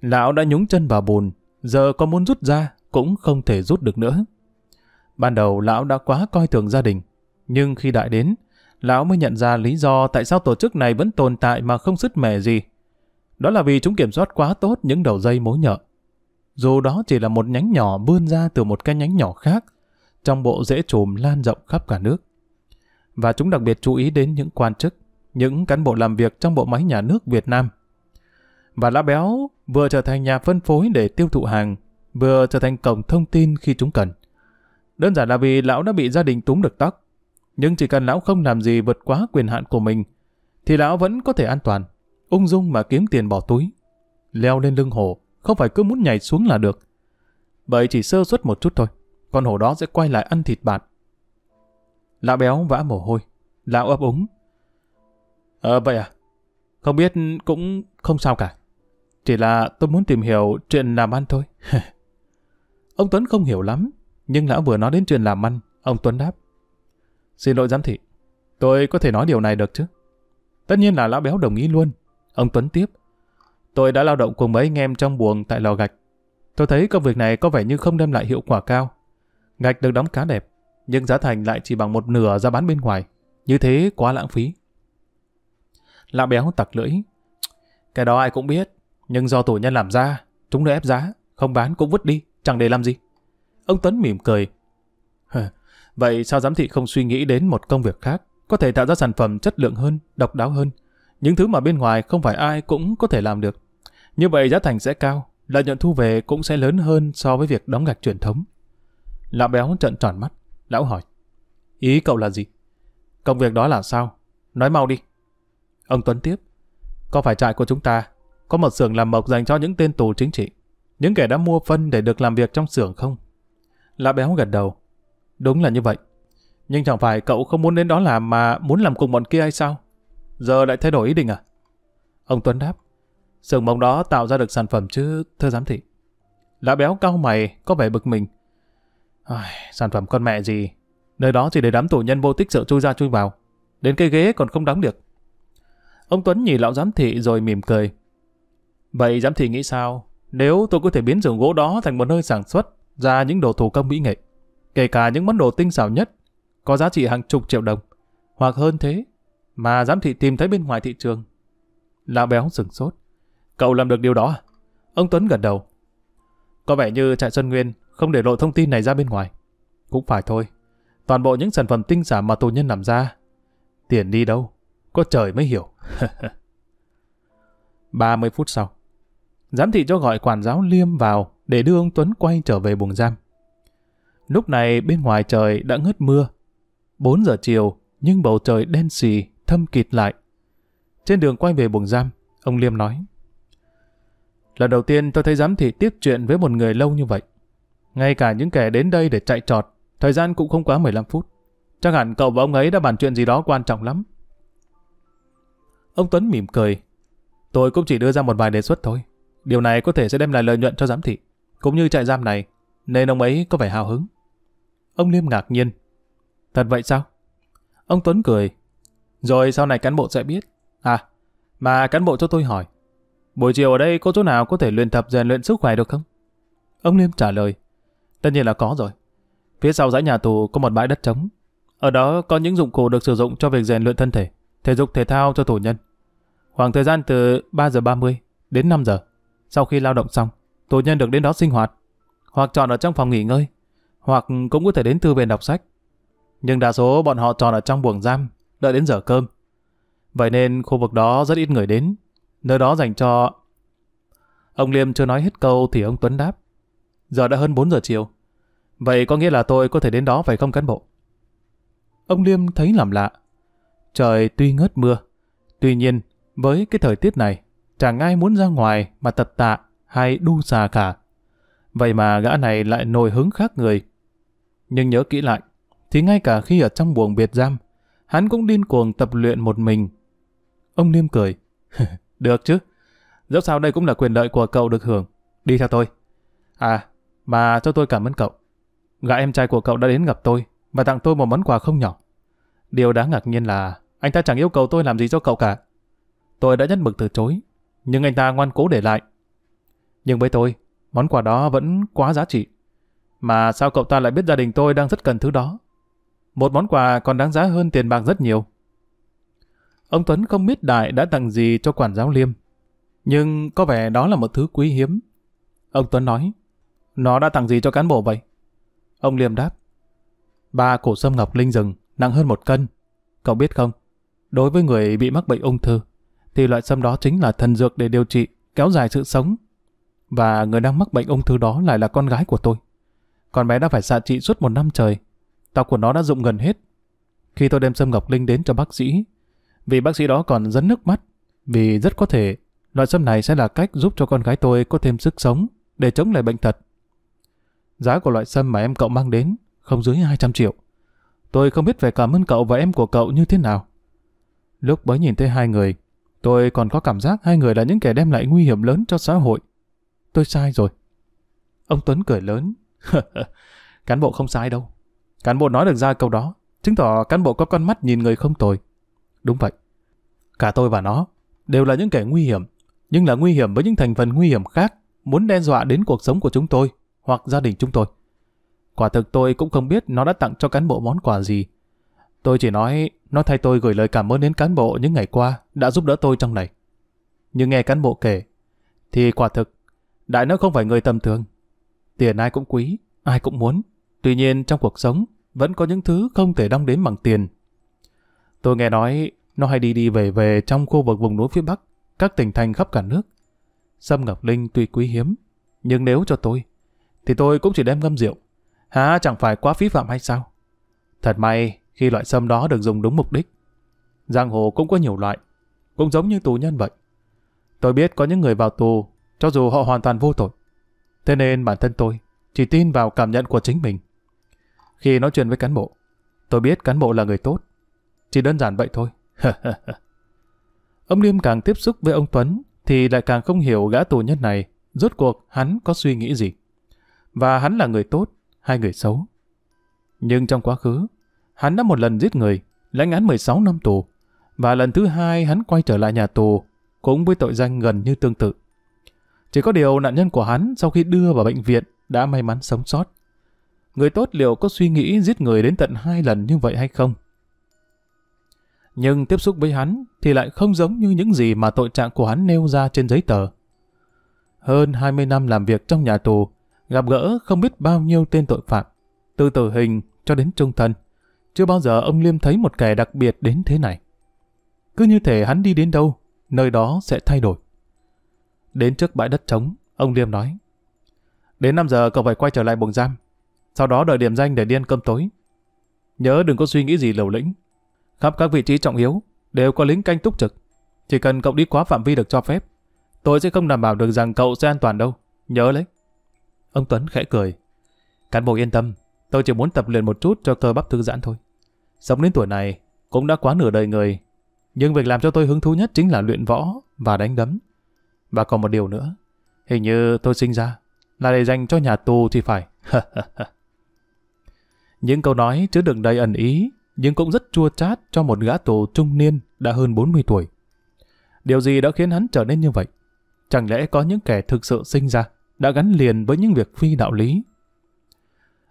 Lão đã nhúng chân vào bùn, giờ có muốn rút ra cũng không thể rút được nữa. Ban đầu lão đã quá coi thường gia đình, nhưng khi đại đến, lão mới nhận ra lý do tại sao tổ chức này vẫn tồn tại mà không sứt mẻ gì. Đó là vì chúng kiểm soát quá tốt những đầu dây mối nhợ. Dù đó chỉ là một nhánh nhỏ vươn ra từ một cái nhánh nhỏ khác, trong bộ rễ trùm lan rộng khắp cả nước. Và chúng đặc biệt chú ý đến những quan chức, những cán bộ làm việc trong bộ máy nhà nước Việt Nam. Và lá béo vừa trở thành nhà phân phối để tiêu thụ hàng, vừa trở thành cổng thông tin khi chúng cần. Đơn giản là vì lão đã bị gia đình túm được tóc, nhưng chỉ cần lão không làm gì vượt quá quyền hạn của mình, thì lão vẫn có thể an toàn, ung dung mà kiếm tiền bỏ túi. Leo lên lưng hổ, không phải cứ muốn nhảy xuống là được. Bởi chỉ sơ suất một chút thôi con hổ đó sẽ quay lại ăn thịt bạn Lão béo vã mồ hôi, lão ấp úng. Ờ vậy à, không biết cũng không sao cả. Chỉ là tôi muốn tìm hiểu chuyện làm ăn thôi. ông Tuấn không hiểu lắm, nhưng lão vừa nói đến chuyện làm ăn, ông Tuấn đáp. Xin lỗi giám thị, tôi có thể nói điều này được chứ? Tất nhiên là lão béo đồng ý luôn. Ông Tuấn tiếp. Tôi đã lao động cùng mấy anh em trong buồng tại lò gạch. Tôi thấy công việc này có vẻ như không đem lại hiệu quả cao, Gạch được đóng khá đẹp, nhưng giá thành lại chỉ bằng một nửa ra bán bên ngoài. Như thế quá lãng phí. Lão béo tặc lưỡi. Cái đó ai cũng biết, nhưng do tổ nhân làm ra, chúng nó ép giá, không bán cũng vứt đi, chẳng để làm gì. Ông Tuấn mỉm cười. Vậy sao giám thị không suy nghĩ đến một công việc khác, có thể tạo ra sản phẩm chất lượng hơn, độc đáo hơn, những thứ mà bên ngoài không phải ai cũng có thể làm được. Như vậy giá thành sẽ cao, lợi nhuận thu về cũng sẽ lớn hơn so với việc đóng gạch truyền thống. Lão béo trận tròn mắt. Lão hỏi. Ý cậu là gì? Công việc đó là sao? Nói mau đi. Ông Tuấn tiếp. Có phải trại của chúng ta có một xưởng làm mộc dành cho những tên tù chính trị? Những kẻ đã mua phân để được làm việc trong xưởng không? Lão béo gật đầu. Đúng là như vậy. Nhưng chẳng phải cậu không muốn đến đó làm mà muốn làm cùng bọn kia hay sao? Giờ lại thay đổi ý định à? Ông Tuấn đáp. Sưởng mộc đó tạo ra được sản phẩm chứ, thưa giám thị. Lão béo cao mày, có vẻ bực mình. Ai, sản phẩm con mẹ gì, nơi đó chỉ để đám tù nhân vô tích sự chui ra chui vào, đến cây ghế còn không đóng được. Ông Tuấn nhìn lão giám thị rồi mỉm cười. Vậy giám thị nghĩ sao, nếu tôi có thể biến giường gỗ đó thành một nơi sản xuất ra những đồ thủ công mỹ nghệ, kể cả những món đồ tinh xảo nhất, có giá trị hàng chục triệu đồng, hoặc hơn thế, mà giám thị tìm thấy bên ngoài thị trường. Lão béo sừng sốt. Cậu làm được điều đó à? Ông Tuấn gật đầu. Có vẻ như trại Xuân Nguyên không để lộ thông tin này ra bên ngoài. Cũng phải thôi, toàn bộ những sản phẩm tinh xảo mà tù nhân làm ra, tiền đi đâu, có trời mới hiểu. 30 phút sau, giám thị cho gọi quản giáo Liêm vào để đưa ông Tuấn quay trở về buồng giam. Lúc này bên ngoài trời đã ngớt mưa. 4 giờ chiều, nhưng bầu trời đen xì, thâm kịt lại. Trên đường quay về buồng giam, ông Liêm nói. Lần đầu tiên tôi thấy giám thị tiếp chuyện với một người lâu như vậy. Ngay cả những kẻ đến đây để chạy trọt, thời gian cũng không quá 15 phút. Chắc hẳn cậu và ông ấy đã bàn chuyện gì đó quan trọng lắm. Ông Tuấn mỉm cười. Tôi cũng chỉ đưa ra một vài đề xuất thôi. Điều này có thể sẽ đem lại lợi nhuận cho giám thị, cũng như trại giam này, nên ông ấy có vẻ hào hứng. Ông Liêm ngạc nhiên. Thật vậy sao? Ông Tuấn cười. Rồi sau này cán bộ sẽ biết. À, mà cán bộ cho tôi hỏi. Buổi chiều ở đây có chỗ nào có thể luyện tập rèn luyện sức khỏe được không? Ông Liêm trả lời. Tất nhiên là có rồi. Phía sau dãy nhà tù có một bãi đất trống. Ở đó có những dụng cụ được sử dụng cho việc rèn luyện thân thể, thể dục thể thao cho tù nhân. Khoảng thời gian từ 3 giờ 30 đến 5 giờ, sau khi lao động xong, tù nhân được đến đó sinh hoạt, hoặc chọn ở trong phòng nghỉ ngơi, hoặc cũng có thể đến thư viện đọc sách. Nhưng đa số bọn họ chọn ở trong buồng giam, đợi đến giờ cơm. Vậy nên khu vực đó rất ít người đến, nơi đó dành cho... Ông Liêm chưa nói hết câu thì ông Tuấn đáp giờ đã hơn 4 giờ chiều. Vậy có nghĩa là tôi có thể đến đó phải không cán bộ? Ông Liêm thấy làm lạ. Trời tuy ngớt mưa, tuy nhiên với cái thời tiết này, chẳng ai muốn ra ngoài mà tập tạ hay đu xà cả. Vậy mà gã này lại nổi hứng khác người. Nhưng nhớ kỹ lại, thì ngay cả khi ở trong buồng biệt giam, hắn cũng điên cuồng tập luyện một mình. Ông Liêm cười. Được chứ, dẫu sao đây cũng là quyền lợi của cậu được hưởng. Đi theo tôi. À, mà cho tôi cảm ơn cậu. Gã em trai của cậu đã đến gặp tôi và tặng tôi một món quà không nhỏ. Điều đáng ngạc nhiên là anh ta chẳng yêu cầu tôi làm gì cho cậu cả. Tôi đã nhất mực từ chối, nhưng anh ta ngoan cố để lại. Nhưng với tôi, món quà đó vẫn quá giá trị. Mà sao cậu ta lại biết gia đình tôi đang rất cần thứ đó? Một món quà còn đáng giá hơn tiền bạc rất nhiều. Ông Tuấn không biết Đại đã tặng gì cho quản giáo Liêm. Nhưng có vẻ đó là một thứ quý hiếm. Ông Tuấn nói, nó đã tặng gì cho cán bộ vậy? Ông Liêm đáp. Ba củ sâm ngọc linh rừng, nặng hơn một cân. Cậu biết không, đối với người bị mắc bệnh ung thư, thì loại sâm đó chính là thần dược để điều trị, kéo dài sự sống. Và người đang mắc bệnh ung thư đó lại là con gái của tôi. Con bé đã phải xạ trị suốt một năm trời. Tóc của nó đã rụng gần hết. Khi tôi đem sâm ngọc linh đến cho bác sĩ, vì bác sĩ đó còn dẫn nước mắt, vì rất có thể loại sâm này sẽ là cách giúp cho con gái tôi có thêm sức sống để chống lại bệnh tật. Giá của loại sâm mà em cậu mang đến không dưới 200 triệu. Tôi không biết phải cảm ơn cậu và em của cậu như thế nào. Lúc mới nhìn thấy hai người, tôi còn có cảm giác hai người là những kẻ đem lại nguy hiểm lớn cho xã hội. Tôi sai rồi. Ông Tuấn cười lớn. cán bộ không sai đâu. Cán bộ nói được ra câu đó, chứng tỏ cán bộ có con mắt nhìn người không tồi. Đúng vậy. Cả tôi và nó đều là những kẻ nguy hiểm, nhưng là nguy hiểm với những thành phần nguy hiểm khác muốn đe dọa đến cuộc sống của chúng tôi hoặc gia đình chúng tôi. Quả thực tôi cũng không biết nó đã tặng cho cán bộ món quà gì. Tôi chỉ nói nó thay tôi gửi lời cảm ơn đến cán bộ những ngày qua đã giúp đỡ tôi trong này. Nhưng nghe cán bộ kể, thì quả thực, Đại nó không phải người tầm thường. Tiền ai cũng quý, ai cũng muốn. Tuy nhiên trong cuộc sống, vẫn có những thứ không thể đong đến bằng tiền. Tôi nghe nói nó hay đi đi về về trong khu vực vùng núi phía Bắc, các tỉnh thành khắp cả nước. Sâm Ngọc Linh tuy quý hiếm, nhưng nếu cho tôi, thì tôi cũng chỉ đem ngâm rượu. Há chẳng phải quá phí phạm hay sao? Thật may khi loại sâm đó được dùng đúng mục đích. Giang hồ cũng có nhiều loại, cũng giống như tù nhân vậy. Tôi biết có những người vào tù, cho dù họ hoàn toàn vô tội. Thế nên bản thân tôi chỉ tin vào cảm nhận của chính mình. Khi nói chuyện với cán bộ, tôi biết cán bộ là người tốt. Chỉ đơn giản vậy thôi. ông Liêm càng tiếp xúc với ông Tuấn thì lại càng không hiểu gã tù nhân này rốt cuộc hắn có suy nghĩ gì và hắn là người tốt hay người xấu. Nhưng trong quá khứ, hắn đã một lần giết người, lãnh án 16 năm tù, và lần thứ hai hắn quay trở lại nhà tù, cũng với tội danh gần như tương tự. Chỉ có điều nạn nhân của hắn sau khi đưa vào bệnh viện đã may mắn sống sót. Người tốt liệu có suy nghĩ giết người đến tận hai lần như vậy hay không? Nhưng tiếp xúc với hắn thì lại không giống như những gì mà tội trạng của hắn nêu ra trên giấy tờ. Hơn 20 năm làm việc trong nhà tù, gặp gỡ không biết bao nhiêu tên tội phạm, từ tử hình cho đến trung thân. Chưa bao giờ ông Liêm thấy một kẻ đặc biệt đến thế này. Cứ như thể hắn đi đến đâu, nơi đó sẽ thay đổi. Đến trước bãi đất trống, ông Liêm nói. Đến 5 giờ cậu phải quay trở lại buồng giam, sau đó đợi điểm danh để đi ăn cơm tối. Nhớ đừng có suy nghĩ gì liều lĩnh. Khắp các vị trí trọng yếu, đều có lính canh túc trực. Chỉ cần cậu đi quá phạm vi được cho phép, tôi sẽ không đảm bảo được rằng cậu sẽ an toàn đâu. Nhớ lấy. Ông Tuấn khẽ cười. Cán bộ yên tâm, tôi chỉ muốn tập luyện một chút cho cơ bắp thư giãn thôi. Sống đến tuổi này, cũng đã quá nửa đời người. Nhưng việc làm cho tôi hứng thú nhất chính là luyện võ và đánh đấm. Và còn một điều nữa, hình như tôi sinh ra là để dành cho nhà tù thì phải. Những câu nói chứa đựng đầy ẩn ý, nhưng cũng rất chua chát cho một gã tù trung niên đã hơn 40 tuổi. Điều gì đã khiến hắn trở nên như vậy? Chẳng lẽ có những kẻ thực sự sinh ra đã gắn liền với những việc phi đạo lý.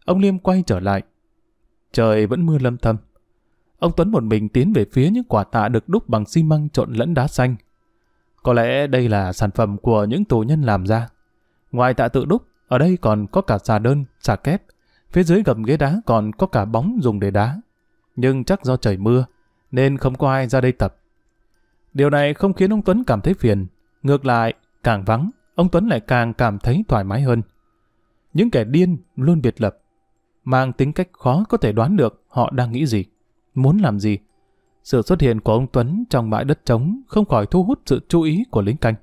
Ông Liêm quay trở lại. Trời vẫn mưa lâm thâm. Ông Tuấn một mình tiến về phía những quả tạ được đúc bằng xi măng trộn lẫn đá xanh. Có lẽ đây là sản phẩm của những tù nhân làm ra. Ngoài tạ tự đúc, ở đây còn có cả xà đơn, xà kép. Phía dưới gầm ghế đá còn có cả bóng dùng để đá. Nhưng chắc do trời mưa, nên không có ai ra đây tập. Điều này không khiến ông Tuấn cảm thấy phiền. Ngược lại, càng vắng, ông Tuấn lại càng cảm thấy thoải mái hơn. Những kẻ điên luôn biệt lập, mang tính cách khó có thể đoán được họ đang nghĩ gì, muốn làm gì. Sự xuất hiện của ông Tuấn trong bãi đất trống không khỏi thu hút sự chú ý của lính canh.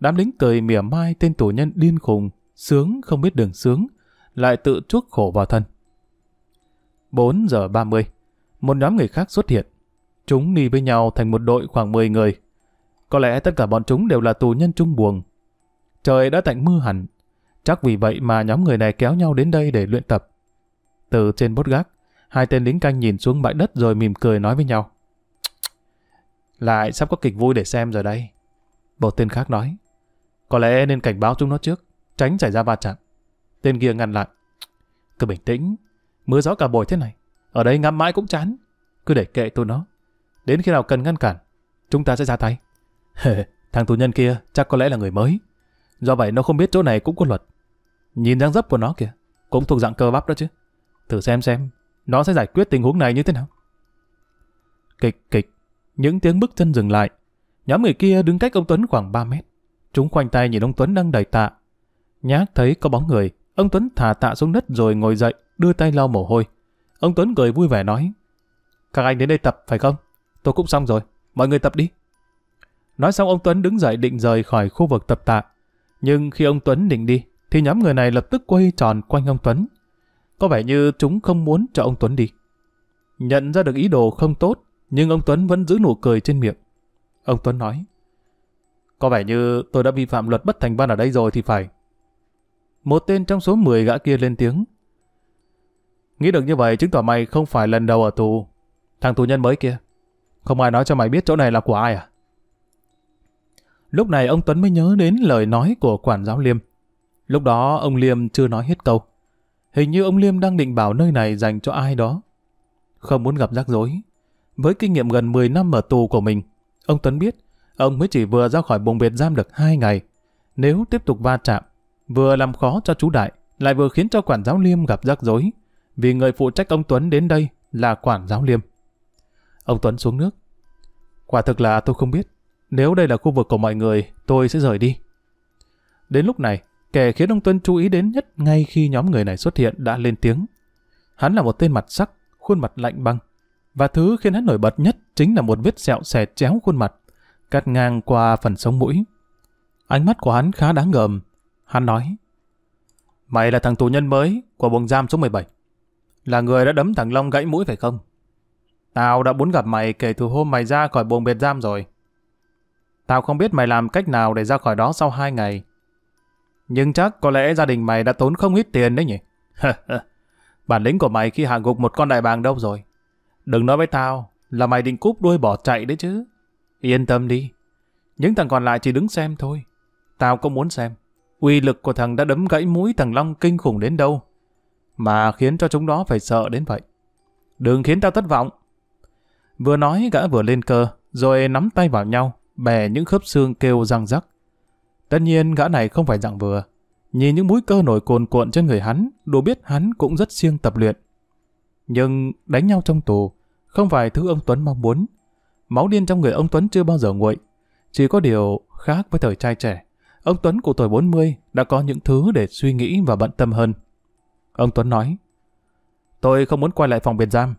Đám lính cười mỉa mai tên tù nhân điên khùng, sướng không biết đường sướng, lại tự chuốc khổ vào thân. 4 giờ 30, một nhóm người khác xuất hiện. Chúng đi với nhau thành một đội khoảng 10 người. Có lẽ tất cả bọn chúng đều là tù nhân trung buồng, trời đã tạnh mưa hẳn. Chắc vì vậy mà nhóm người này kéo nhau đến đây để luyện tập. Từ trên bốt gác, hai tên lính canh nhìn xuống bãi đất rồi mỉm cười nói với nhau. Lại sắp có kịch vui để xem rồi đây. Một tên khác nói. Có lẽ nên cảnh báo chúng nó trước, tránh xảy ra va chạm. Tên kia ngăn lại. Cứ bình tĩnh, mưa gió cả bồi thế này. Ở đây ngắm mãi cũng chán. Cứ để kệ tụi nó. Đến khi nào cần ngăn cản, chúng ta sẽ ra tay. thằng tù nhân kia chắc có lẽ là người mới. Do vậy nó không biết chỗ này cũng có luật. Nhìn dáng dấp của nó kìa, cũng thuộc dạng cơ bắp đó chứ. Thử xem xem, nó sẽ giải quyết tình huống này như thế nào. Kịch kịch, những tiếng bước chân dừng lại. Nhóm người kia đứng cách ông Tuấn khoảng 3 mét. Chúng khoanh tay nhìn ông Tuấn đang đầy tạ. Nhác thấy có bóng người, ông Tuấn thả tạ xuống đất rồi ngồi dậy, đưa tay lau mồ hôi. Ông Tuấn cười vui vẻ nói, Các anh đến đây tập phải không? Tôi cũng xong rồi, mọi người tập đi. Nói xong ông Tuấn đứng dậy định rời khỏi khu vực tập tạ. Nhưng khi ông Tuấn định đi, thì nhóm người này lập tức quay tròn quanh ông Tuấn. Có vẻ như chúng không muốn cho ông Tuấn đi. Nhận ra được ý đồ không tốt, nhưng ông Tuấn vẫn giữ nụ cười trên miệng. Ông Tuấn nói, có vẻ như tôi đã vi phạm luật bất thành văn ở đây rồi thì phải. Một tên trong số 10 gã kia lên tiếng. Nghĩ được như vậy chứng tỏ mày không phải lần đầu ở tù. Thằng tù nhân mới kia. Không ai nói cho mày biết chỗ này là của ai à? Lúc này ông Tuấn mới nhớ đến lời nói của quản giáo Liêm. Lúc đó ông Liêm chưa nói hết câu. Hình như ông Liêm đang định bảo nơi này dành cho ai đó. Không muốn gặp rắc rối. Với kinh nghiệm gần 10 năm ở tù của mình, ông Tuấn biết ông mới chỉ vừa ra khỏi buồng biệt giam được 2 ngày. Nếu tiếp tục va chạm, vừa làm khó cho chú Đại, lại vừa khiến cho quản giáo Liêm gặp rắc rối. Vì người phụ trách ông Tuấn đến đây là quản giáo Liêm. Ông Tuấn xuống nước. Quả thực là tôi không biết. Nếu đây là khu vực của mọi người, tôi sẽ rời đi. Đến lúc này, kẻ khiến ông Tuân chú ý đến nhất ngay khi nhóm người này xuất hiện đã lên tiếng. Hắn là một tên mặt sắc, khuôn mặt lạnh băng. Và thứ khiến hắn nổi bật nhất chính là một vết sẹo xẹt chéo khuôn mặt, cắt ngang qua phần sống mũi. Ánh mắt của hắn khá đáng ngờm. Hắn nói, Mày là thằng tù nhân mới của buồng giam số 17. Là người đã đấm thằng Long gãy mũi phải không? Tao đã muốn gặp mày kể từ hôm mày ra khỏi buồng biệt giam rồi. Tao không biết mày làm cách nào để ra khỏi đó sau hai ngày. Nhưng chắc có lẽ gia đình mày đã tốn không ít tiền đấy nhỉ? Bản lĩnh của mày khi hạ gục một con đại bàng đâu rồi? Đừng nói với tao là mày định cúp đuôi bỏ chạy đấy chứ. Yên tâm đi. Những thằng còn lại chỉ đứng xem thôi. Tao cũng muốn xem. Uy lực của thằng đã đấm gãy mũi thằng Long kinh khủng đến đâu. Mà khiến cho chúng đó phải sợ đến vậy. Đừng khiến tao thất vọng. Vừa nói gã vừa lên cơ, rồi nắm tay vào nhau, bè những khớp xương kêu răng rắc. Tất nhiên gã này không phải dạng vừa. Nhìn những mũi cơ nổi cồn cuộn trên người hắn, đủ biết hắn cũng rất siêng tập luyện. Nhưng đánh nhau trong tù không phải thứ ông Tuấn mong muốn. Máu điên trong người ông Tuấn chưa bao giờ nguội. Chỉ có điều khác với thời trai trẻ. Ông Tuấn của tuổi 40 đã có những thứ để suy nghĩ và bận tâm hơn. Ông Tuấn nói, Tôi không muốn quay lại phòng biệt giam.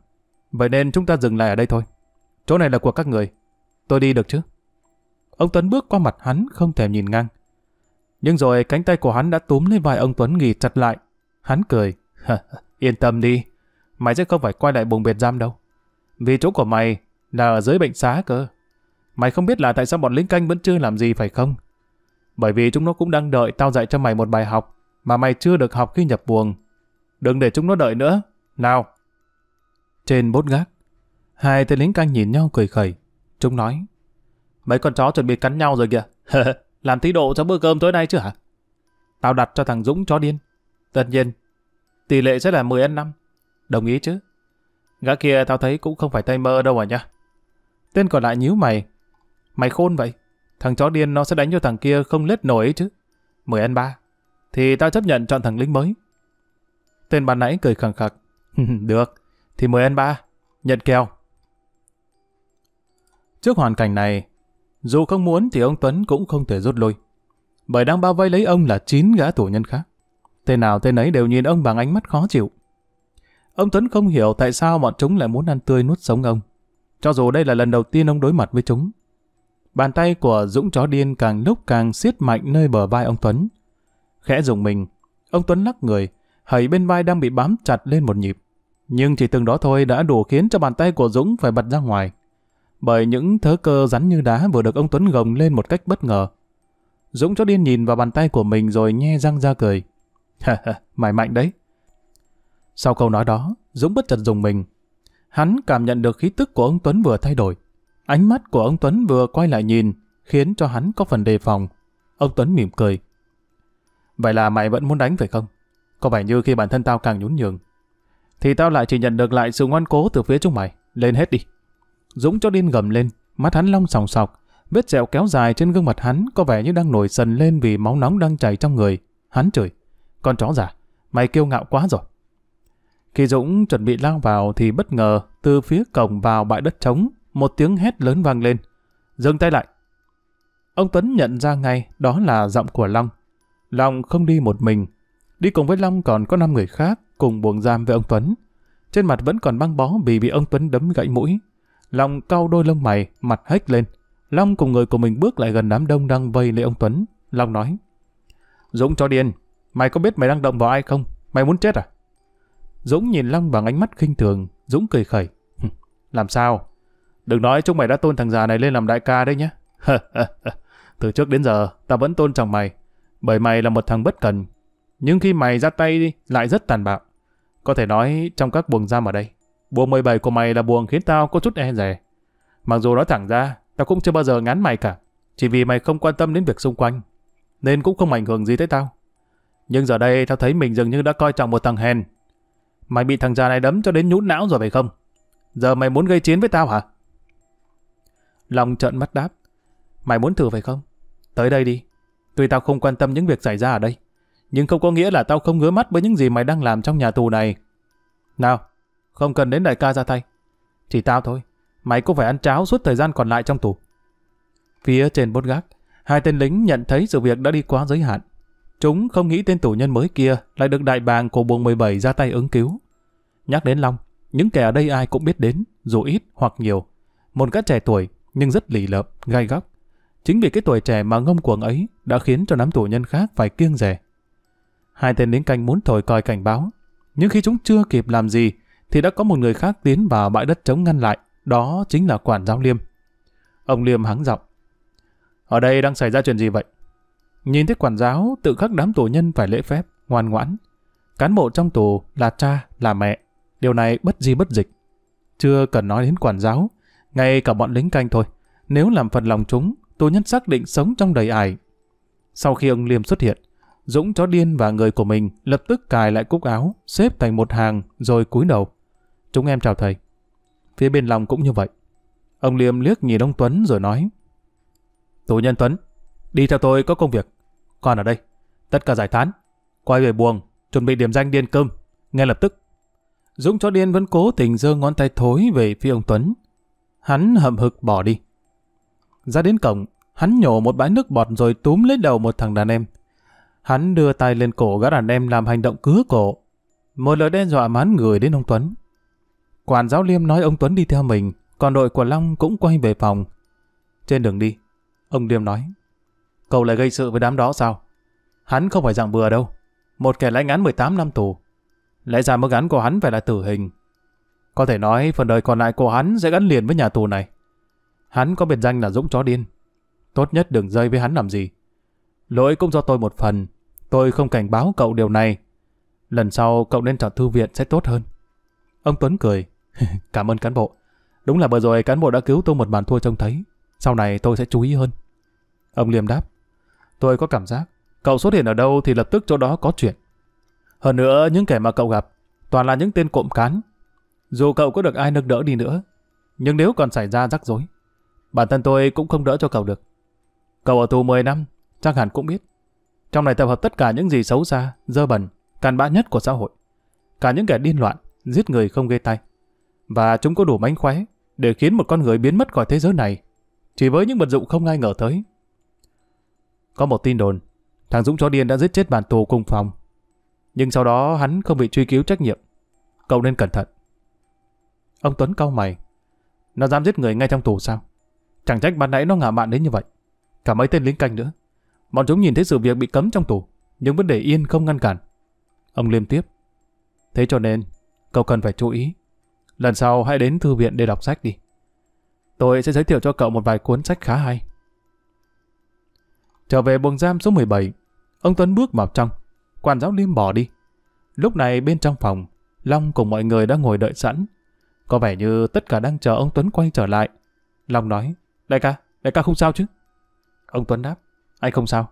Vậy nên chúng ta dừng lại ở đây thôi. Chỗ này là của các người. Tôi đi được chứ? Ông Tuấn bước qua mặt hắn không thèm nhìn ngang. Nhưng rồi cánh tay của hắn đã túm lấy vai ông Tuấn nghỉ chặt lại. Hắn cười. Yên tâm đi. Mày sẽ không phải quay lại bùng biệt giam đâu. Vì chỗ của mày là ở dưới bệnh xá cơ. Mày không biết là tại sao bọn lính canh vẫn chưa làm gì phải không? Bởi vì chúng nó cũng đang đợi tao dạy cho mày một bài học mà mày chưa được học khi nhập buồng. Đừng để chúng nó đợi nữa. Nào! Trên bốt gác, hai tên lính canh nhìn nhau cười khẩy. Chúng nói, Mấy con chó chuẩn bị cắn nhau rồi kìa. Làm tí độ cho bữa cơm tối nay chứ hả? Tao đặt cho thằng Dũng chó điên. Tất nhiên, tỷ lệ sẽ là 10 ăn 5. Đồng ý chứ? Gã kia tao thấy cũng không phải tay mơ đâu à nhá. Tên còn lại nhíu mày. Mày khôn vậy. Thằng chó điên nó sẽ đánh cho thằng kia không lết nổi ấy chứ. 10 ăn 3. Thì tao chấp nhận chọn thằng lính mới. Tên ban nãy cười khẳng khặc. Được, thì 10 ăn 3. Nhận kèo. Trước hoàn cảnh này, dù không muốn thì ông Tuấn cũng không thể rút lui. Bởi đang bao vây lấy ông là chín gã tù nhân khác. Tên nào tên nấy đều nhìn ông bằng ánh mắt khó chịu. Ông Tuấn không hiểu tại sao bọn chúng lại muốn ăn tươi nuốt sống ông. Cho dù đây là lần đầu tiên ông đối mặt với chúng. Bàn tay của Dũng chó điên càng lúc càng siết mạnh nơi bờ vai ông Tuấn. Khẽ dùng mình, ông Tuấn lắc người, hầy bên vai đang bị bám chặt lên một nhịp. Nhưng chỉ từng đó thôi đã đủ khiến cho bàn tay của Dũng phải bật ra ngoài bởi những thớ cơ rắn như đá vừa được ông Tuấn gồng lên một cách bất ngờ. Dũng cho điên nhìn vào bàn tay của mình rồi nhe răng ra cười. mày mạnh đấy. Sau câu nói đó, Dũng bất chợt dùng mình. Hắn cảm nhận được khí tức của ông Tuấn vừa thay đổi. Ánh mắt của ông Tuấn vừa quay lại nhìn, khiến cho hắn có phần đề phòng. Ông Tuấn mỉm cười. Vậy là mày vẫn muốn đánh phải không? Có vẻ như khi bản thân tao càng nhún nhường, thì tao lại chỉ nhận được lại sự ngoan cố từ phía chúng mày. Lên hết đi. Dũng cho điên gầm lên, mắt hắn long sòng sọc, vết sẹo kéo dài trên gương mặt hắn có vẻ như đang nổi sần lên vì máu nóng đang chảy trong người. Hắn chửi, con chó giả, mày kiêu ngạo quá rồi. Khi Dũng chuẩn bị lao vào thì bất ngờ từ phía cổng vào bãi đất trống, một tiếng hét lớn vang lên. Dừng tay lại. Ông Tuấn nhận ra ngay đó là giọng của Long. Long không đi một mình. Đi cùng với Long còn có 5 người khác cùng buồng giam với ông Tuấn. Trên mặt vẫn còn băng bó vì bị ông Tuấn đấm gãy mũi, Long cau đôi lông mày, mặt hếch lên. Long cùng người của mình bước lại gần đám đông đang vây lấy ông Tuấn. Long nói, Dũng cho điên, mày có biết mày đang động vào ai không? Mày muốn chết à? Dũng nhìn Long bằng ánh mắt khinh thường, Dũng cười khẩy. làm sao? Đừng nói chúng mày đã tôn thằng già này lên làm đại ca đấy nhé. Từ trước đến giờ, ta vẫn tôn trọng mày. Bởi mày là một thằng bất cần. Nhưng khi mày ra tay lại rất tàn bạo. Có thể nói trong các buồng giam ở đây, Bùa 17 của mày là buồn khiến tao có chút e rè. Mặc dù nói thẳng ra, tao cũng chưa bao giờ ngán mày cả. Chỉ vì mày không quan tâm đến việc xung quanh. Nên cũng không ảnh hưởng gì tới tao. Nhưng giờ đây tao thấy mình dường như đã coi trọng một thằng hèn. Mày bị thằng già này đấm cho đến nhũn não rồi phải không? Giờ mày muốn gây chiến với tao hả? Lòng trợn mắt đáp. Mày muốn thử phải không? Tới đây đi. Tuy tao không quan tâm những việc xảy ra ở đây, nhưng không có nghĩa là tao không ngứa mắt với những gì mày đang làm trong nhà tù này. Nào, không cần đến đại ca ra tay. Chỉ tao thôi, mày cũng phải ăn cháo suốt thời gian còn lại trong tù. Phía trên bốt gác, hai tên lính nhận thấy sự việc đã đi quá giới hạn. Chúng không nghĩ tên tù nhân mới kia lại được đại bàng của buồng 17 ra tay ứng cứu. Nhắc đến Long, những kẻ ở đây ai cũng biết đến, dù ít hoặc nhiều. Một gã trẻ tuổi, nhưng rất lì lợm, gai góc. Chính vì cái tuổi trẻ mà ngông cuồng ấy đã khiến cho đám tù nhân khác phải kiêng rẻ. Hai tên lính canh muốn thổi còi cảnh báo, nhưng khi chúng chưa kịp làm gì thì đã có một người khác tiến vào bãi đất trống ngăn lại, đó chính là quản giáo Liêm. Ông Liêm hắng giọng. Ở đây đang xảy ra chuyện gì vậy? Nhìn thấy quản giáo, tự khắc đám tù nhân phải lễ phép, ngoan ngoãn. Cán bộ trong tù là cha, là mẹ. Điều này bất di bất dịch. Chưa cần nói đến quản giáo, ngay cả bọn lính canh thôi. Nếu làm phần lòng chúng, tù nhân xác định sống trong đầy ải. Sau khi ông Liêm xuất hiện, Dũng chó điên và người của mình lập tức cài lại cúc áo, xếp thành một hàng rồi cúi đầu. Chúng em chào thầy. Phía bên lòng cũng như vậy. Ông Liêm liếc nhìn ông Tuấn rồi nói. Tù nhân Tuấn, đi theo tôi có công việc. Còn ở đây, tất cả giải tán. Quay về buồng, chuẩn bị điểm danh điên cơm, ngay lập tức. Dũng cho điên vẫn cố tình giơ ngón tay thối về phía ông Tuấn. Hắn hậm hực bỏ đi. Ra đến cổng, hắn nhổ một bãi nước bọt rồi túm lấy đầu một thằng đàn em. Hắn đưa tay lên cổ gã đàn em làm hành động cứa cổ. Một lời đe dọa mán người đến ông Tuấn. Quản giáo Liêm nói ông Tuấn đi theo mình, còn đội của Long cũng quay về phòng. Trên đường đi, ông Liêm nói, cậu lại gây sự với đám đó sao? Hắn không phải dạng bừa đâu, một kẻ lãnh án 18 năm tù. Lẽ ra mức án của hắn phải là tử hình. Có thể nói phần đời còn lại của hắn sẽ gắn liền với nhà tù này. Hắn có biệt danh là Dũng Chó Điên. Tốt nhất đừng dây với hắn làm gì. Lỗi cũng do tôi một phần. Tôi không cảnh báo cậu điều này. Lần sau cậu nên chọn thư viện sẽ tốt hơn. Ông Tuấn cười. Cảm ơn cán bộ. Đúng là vừa rồi cán bộ đã cứu tôi một bàn thua trông thấy. Sau này tôi sẽ chú ý hơn. Ông Liêm đáp. Tôi có cảm giác, cậu xuất hiện ở đâu thì lập tức chỗ đó có chuyện. Hơn nữa, những kẻ mà cậu gặp, toàn là những tên cộm cán. Dù cậu có được ai nâng đỡ đi nữa, nhưng nếu còn xảy ra rắc rối, bản thân tôi cũng không đỡ cho cậu được. Cậu ở tù 10 năm, chắc hẳn cũng biết. Trong này tập hợp tất cả những gì xấu xa, dơ bẩn, càn bã nhất của xã hội. Cả những kẻ điên loạn, giết người không gây tay và chúng có đủ mánh khóe để khiến một con người biến mất khỏi thế giới này, chỉ với những vật dụng không ai ngờ tới. Có một tin đồn, thằng Dũng chó điên đã giết chết bàn tù cùng phòng, nhưng sau đó hắn không bị truy cứu trách nhiệm. Cậu nên cẩn thận. Ông Tuấn cau mày. Nó dám giết người ngay trong tù sao? Chẳng trách ban nãy nó ngả mạn đến như vậy. Cả mấy tên lính canh nữa. Bọn chúng nhìn thấy sự việc bị cấm trong tù, nhưng vẫn để yên không ngăn cản. Ông liêm tiếp. Thế cho nên, cậu cần phải chú ý Lần sau hãy đến thư viện để đọc sách đi. Tôi sẽ giới thiệu cho cậu một vài cuốn sách khá hay. Trở về buồng giam số 17, ông Tuấn bước vào trong. Quản giáo Liêm bỏ đi. Lúc này bên trong phòng, Long cùng mọi người đã ngồi đợi sẵn. Có vẻ như tất cả đang chờ ông Tuấn quay trở lại. Long nói, đại ca, đại ca không sao chứ? Ông Tuấn đáp, anh không sao.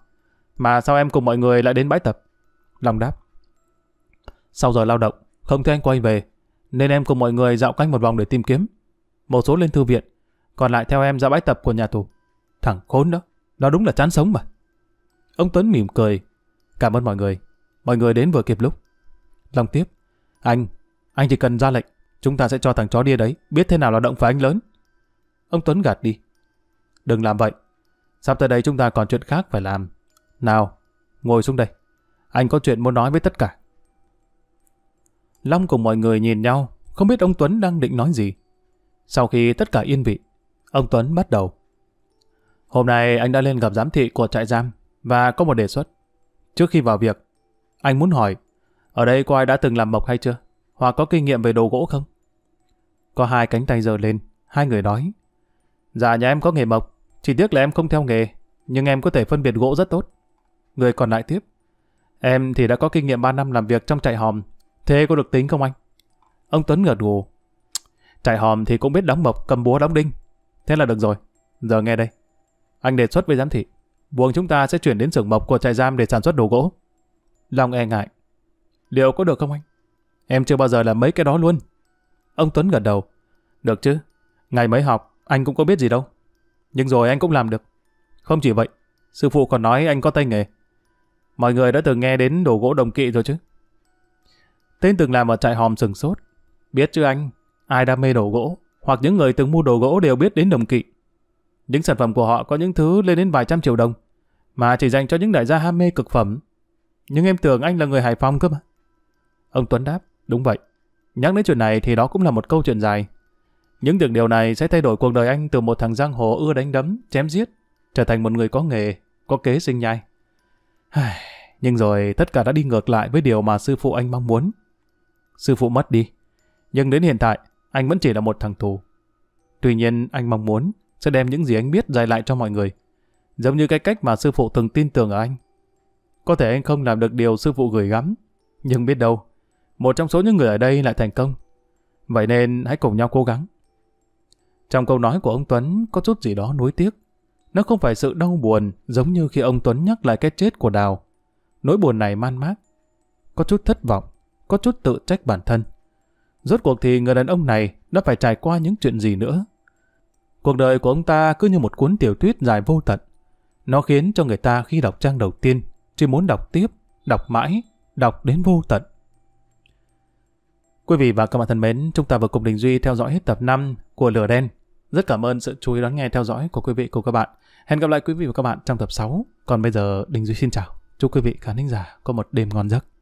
Mà sao em cùng mọi người lại đến bãi tập? Long đáp, sau giờ lao động, không thấy anh quay về, nên em cùng mọi người dạo cách một vòng để tìm kiếm. Một số lên thư viện, còn lại theo em ra bãi tập của nhà tù. Thằng khốn đó, nó đúng là chán sống mà. Ông Tuấn mỉm cười. Cảm ơn mọi người. Mọi người đến vừa kịp lúc. Long tiếp. Anh, anh chỉ cần ra lệnh. Chúng ta sẽ cho thằng chó đia đấy biết thế nào là động phải anh lớn. Ông Tuấn gạt đi. Đừng làm vậy. Sắp tới đây chúng ta còn chuyện khác phải làm. Nào, ngồi xuống đây. Anh có chuyện muốn nói với tất cả. Long cùng mọi người nhìn nhau, không biết ông Tuấn đang định nói gì. Sau khi tất cả yên vị, ông Tuấn bắt đầu. Hôm nay anh đã lên gặp giám thị của trại giam và có một đề xuất. Trước khi vào việc, anh muốn hỏi, ở đây có ai đã từng làm mộc hay chưa? Hoặc có kinh nghiệm về đồ gỗ không? Có hai cánh tay giơ lên, hai người nói. Dạ nhà em có nghề mộc, chỉ tiếc là em không theo nghề, nhưng em có thể phân biệt gỗ rất tốt. Người còn lại tiếp. Em thì đã có kinh nghiệm 3 năm làm việc trong trại hòm Thế có được tính không anh? Ông Tuấn gật gù. Trại hòm thì cũng biết đóng mộc, cầm búa đóng đinh. Thế là được rồi. Giờ nghe đây. Anh đề xuất với giám thị. Buồng chúng ta sẽ chuyển đến xưởng mộc của trại giam để sản xuất đồ gỗ. Long e ngại. Liệu có được không anh? Em chưa bao giờ làm mấy cái đó luôn. Ông Tuấn gật đầu. Được chứ. Ngày mới học, anh cũng có biết gì đâu. Nhưng rồi anh cũng làm được. Không chỉ vậy, sư phụ còn nói anh có tay nghề. Mọi người đã từng nghe đến đồ gỗ đồng kỵ rồi chứ. Tên từng làm ở trại hòm sừng sốt. Biết chứ anh, ai đam mê đồ gỗ, hoặc những người từng mua đồ gỗ đều biết đến đồng kỵ. Những sản phẩm của họ có những thứ lên đến vài trăm triệu đồng, mà chỉ dành cho những đại gia ham mê cực phẩm. Nhưng em tưởng anh là người Hải Phòng cơ mà. Ông Tuấn đáp, đúng vậy. Nhắc đến chuyện này thì đó cũng là một câu chuyện dài. Những việc điều này sẽ thay đổi cuộc đời anh từ một thằng giang hồ ưa đánh đấm, chém giết, trở thành một người có nghề, có kế sinh nhai. Nhưng rồi tất cả đã đi ngược lại với điều mà sư phụ anh mong muốn sư phụ mất đi. Nhưng đến hiện tại, anh vẫn chỉ là một thằng tù. Tuy nhiên, anh mong muốn sẽ đem những gì anh biết dạy lại cho mọi người. Giống như cái cách mà sư phụ từng tin tưởng ở anh. Có thể anh không làm được điều sư phụ gửi gắm, nhưng biết đâu, một trong số những người ở đây lại thành công. Vậy nên hãy cùng nhau cố gắng. Trong câu nói của ông Tuấn có chút gì đó nuối tiếc. Nó không phải sự đau buồn giống như khi ông Tuấn nhắc lại cái chết của Đào. Nỗi buồn này man mác, có chút thất vọng có chút tự trách bản thân. Rốt cuộc thì người đàn ông này đã phải trải qua những chuyện gì nữa. Cuộc đời của ông ta cứ như một cuốn tiểu thuyết dài vô tận. Nó khiến cho người ta khi đọc trang đầu tiên chỉ muốn đọc tiếp, đọc mãi, đọc đến vô tận. Quý vị và các bạn thân mến, chúng ta vừa cùng Đình Duy theo dõi hết tập 5 của Lửa Đen. Rất cảm ơn sự chú ý đón nghe theo dõi của quý vị và các bạn. Hẹn gặp lại quý vị và các bạn trong tập 6. Còn bây giờ, Đình Duy xin chào. Chúc quý vị khán thính giả có một đêm ngon giấc.